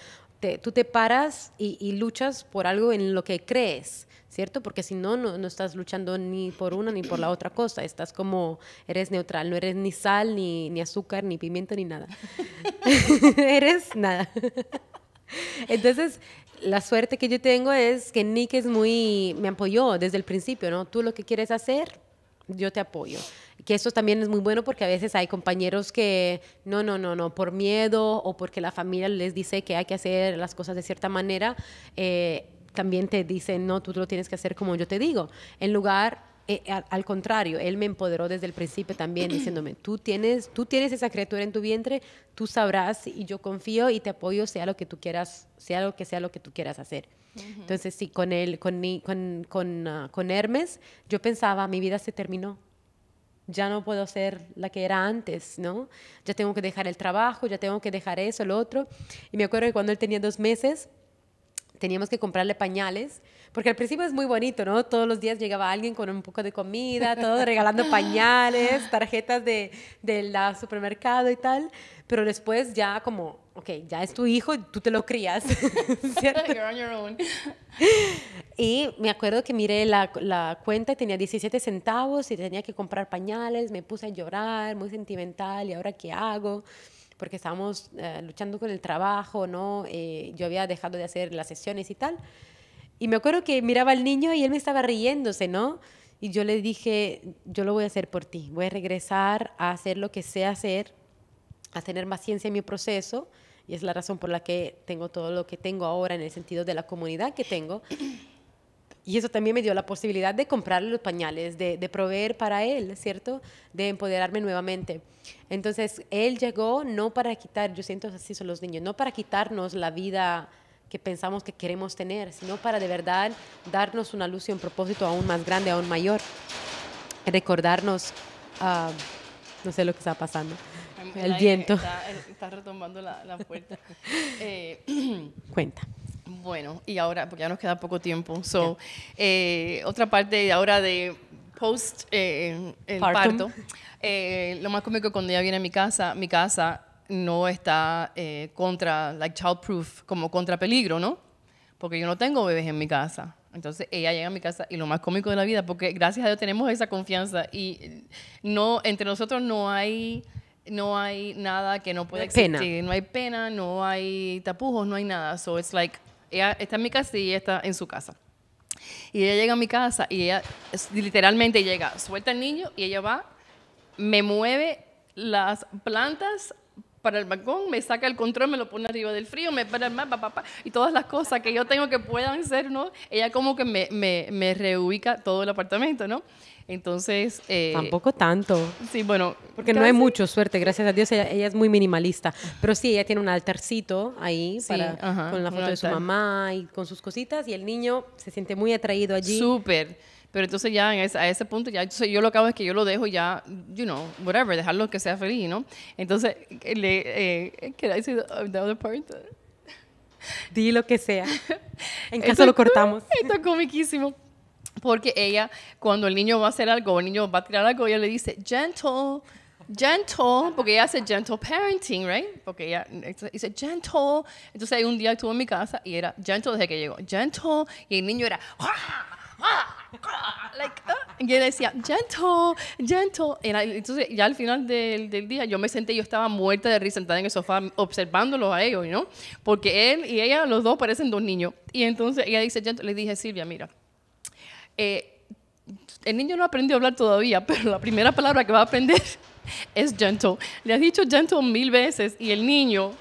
tú te paras y, y, luchas por algo en lo que crees, ¿cierto? Porque si no, no, no, estás luchando ni por una ni por la otra cosa, estás como, eres neutral, no eres ni sal, ni, ni azúcar, ni pimienta, ni nada. [LAUGHS] eres nada. [LAUGHS] Entonces, la suerte que yo tengo es que Nick es muy, me apoyó desde el principio, ¿no? Tú lo que quieres hacer, yo te apoyo. Que eso también es muy bueno porque a veces hay compañeros que no, no, no, no, por miedo o porque la familia les dice que hay que hacer las cosas de cierta manera, eh, también te dicen, no, tú lo tienes que hacer como yo te digo. En lugar eh, al, contrario, Él me empoderó desde el principio también, diciéndome, tú tienes, tú tienes esa criatura en tu vientre, tú sabrás y yo confío y te apoyo, sea lo que tú quieras, sea lo que sea lo que tú quieras hacer. Entonces, sí, con, él, ah, con Hermes, yo pensaba, mi vida se terminó ya no puedo ser la que era antes, ¿no? Ya tengo que dejar el trabajo, ya tengo que dejar eso, lo otro. Y me acuerdo que cuando él tenía dos meses, teníamos que comprarle pañales porque al principio es muy bonito, ¿no? Todos los días llegaba alguien con un poco de comida, todo regalando [LAUGHS] pañales, tarjetas de, del supermercado y tal. Pero después ya como, ok, ya es tu hijo, tú te lo crías. [LAUGHS] You're on your own. [LAUGHS] Y me acuerdo que miré la, la cuenta y tenía 17 centavos y tenía que comprar pañales, me puse a llorar, muy sentimental, ¿y ahora qué hago? porque estábamos eh, luchando con el trabajo, ¿no? Eh, yo había dejado de hacer las sesiones y tal. Y me acuerdo que miraba al niño y él me estaba riéndose, ¿no? Y yo le dije, yo lo voy a hacer por ti, voy a regresar a hacer lo que sé hacer, a tener más ciencia en mi proceso, y es la razón por la que tengo todo lo que tengo ahora en el sentido de la comunidad que tengo. Y eso también me dio la posibilidad de comprarle los pañales, de, proveer para él, ¿cierto? De empoderarme nuevamente. Entonces, él llegó no para quitar, yo siento así son los niños, no para quitarnos la vida que pensamos que queremos tener, sino para de verdad darnos una luz y un propósito aún más grande, aún mayor. Recordarnos, ah, no sé lo que está pasando, el, viento. Está, retomando la, puerta. [LAUGHS] Eh, [CLEARS THROAT] Cuenta. Bueno, y ahora, porque ya nos queda poco tiempo, so, eh, otra parte ahora de post el eh, parto. lo más cómico cuando ella viene a mi casa, mi casa no está eh, contra, like childproof, como contra peligro, ¿no? Porque yo no tengo bebés en mi casa. Entonces ella llega a mi casa y lo más cómico de la vida, porque gracias a Dios tenemos esa confianza y no, entre nosotros no hay, no hay nada que no pueda existir. No hay pena, no hay tapujos, no hay nada. So it's like, ella está en mi casa y ella está en su casa. Y ella llega a mi casa y ella literalmente llega, suelta al niño y ella va, me mueve las plantas para el balcón, me saca el control, me lo pone arriba del frío, me para el mar, papá, y todas las cosas que yo tengo que puedan ser, ¿no? Ella como que me, reubica todo el apartamento, ¿no? Entonces. Eh, Tampoco tanto. Sí, bueno. Porque no hay mucho suerte, gracias a Dios. Ella, es muy minimalista. Pero sí, ella tiene un altarcito ahí con la foto de su mamá y con sus cositas. Y el niño se siente muy atraído allí. Súper. Pero entonces ya a ese punto, ya entonces yo lo que hago es que yo lo dejo ya, you know, whatever, dejarlo que sea feliz, ¿no? Entonces, eh, le, eh, can I say the, uh, Di lo que sea. [LAUGHS] En caso lo cortamos. Esto es comiquísimo. Porque ella, cuando el niño va a hacer algo, el niño va a tirar algo, ella le dice, gentle, gentle, porque ella hace gentle parenting, right? Porque ella dice gentle. Entonces, un día estuvo en mi casa y era gentle desde que llegó, gentle, y el niño era, ¡Ah! like, uh, y él decía, gentle, gentle. entonces, ya al final del, del, día, yo me senté, yo estaba muerta de risa sentada en el sofá observándolos a ellos, ¿no? Porque él y ella, los dos parecen dos niños. Y entonces ella dice, gentle, le dije, Silvia, mira, eh, el niño no aprendió a hablar todavía, pero la primera palabra que va a aprender [LAUGHS] es gentle. Le has dicho gentle mil veces y el niño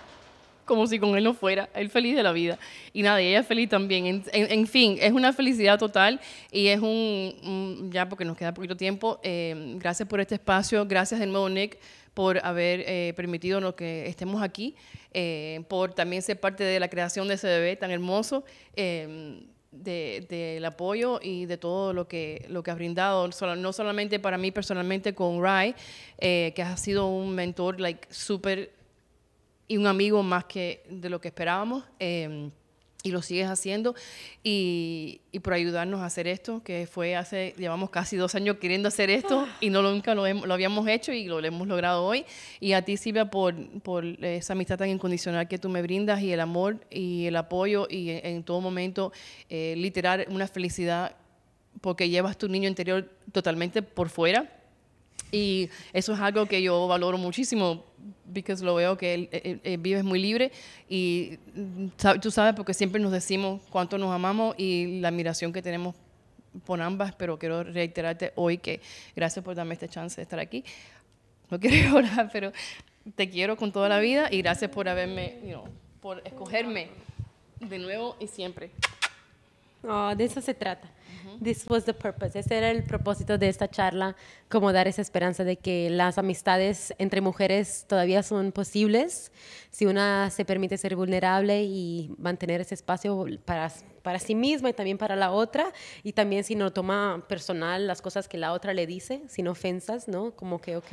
como si con él no fuera, él feliz de la vida. Y nada, ella feliz también. En, fin, es una felicidad total y es un, ya porque nos queda poquito tiempo, eh, gracias por este espacio, gracias de nuevo Nick por haber eh, permitido lo que estemos aquí, eh, por también ser parte de la creación de ese bebé tan hermoso. De, del apoyo y de todo lo que, lo que has brindado, no solamente para mí personalmente con Rai, que ha sido un mentor like, súper y un amigo más que de lo que esperábamos. Em, y lo sigues haciendo y, y, por ayudarnos a hacer esto, que fue hace, llevamos casi dos años queriendo hacer esto ah. y no lo, nunca lo, lo, habíamos hecho y lo, hemos logrado hoy. Y a ti, Silvia, por, por esa amistad tan incondicional que tú me brindas y el amor y el apoyo y en, todo momento eh, una felicidad porque llevas tu niño interior totalmente por fuera y eso es algo que yo valoro muchísimo, porque lo veo que él, él, eh, eh, eh, vive muy libre y mm, tú sabes, porque siempre nos decimos cuánto nos amamos y la admiración que tenemos por ambas, pero quiero reiterarte hoy que gracias por darme esta chance de estar aquí. No [LAUGHS] quiero llorar, pero te quiero con toda la vida y gracias por haberme, por escogerme de nuevo y siempre. Oh, de eso se trata. This was the purpose. Ese era el propósito de esta charla, como dar esa esperanza de que las amistades entre mujeres todavía son posibles si una se permite ser vulnerable y mantener ese espacio para para sí misma y también para la otra, y también si no toma personal las cosas que la otra le dice, sin ofensas, ¿no? Como que, ok,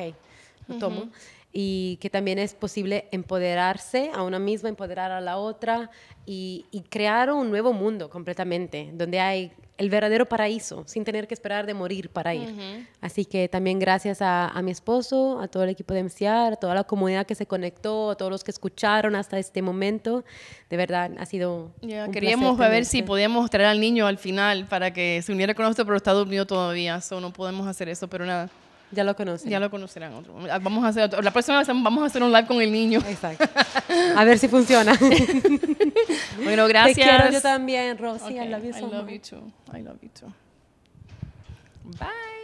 lo tomo y que también es posible empoderarse a una misma, empoderar a la otra y, crear un nuevo mundo completamente, donde hay el verdadero paraíso, sin tener que esperar de morir para ir. Así que también gracias a, mi esposo, a todo el equipo de MCR, a toda la comunidad que se conectó, a todos los que escucharon hasta este momento. De verdad, ha sido... un queríamos ver si podíamos traer al niño al final para que se uniera con nosotros, pero está dormido todavía, eso no podemos hacer eso, pero nada. Ya lo conocen. Ya lo conocerán otro. Ah, vamos a hacer otro. La próxima vez vamos a hacer un live con el niño. Exacto. [LAUGHS] A ver si funciona. [LAUGHS] bueno, gracias. Te quiero yo también, Rosy. I love you so I love you too. I love you too. Bye.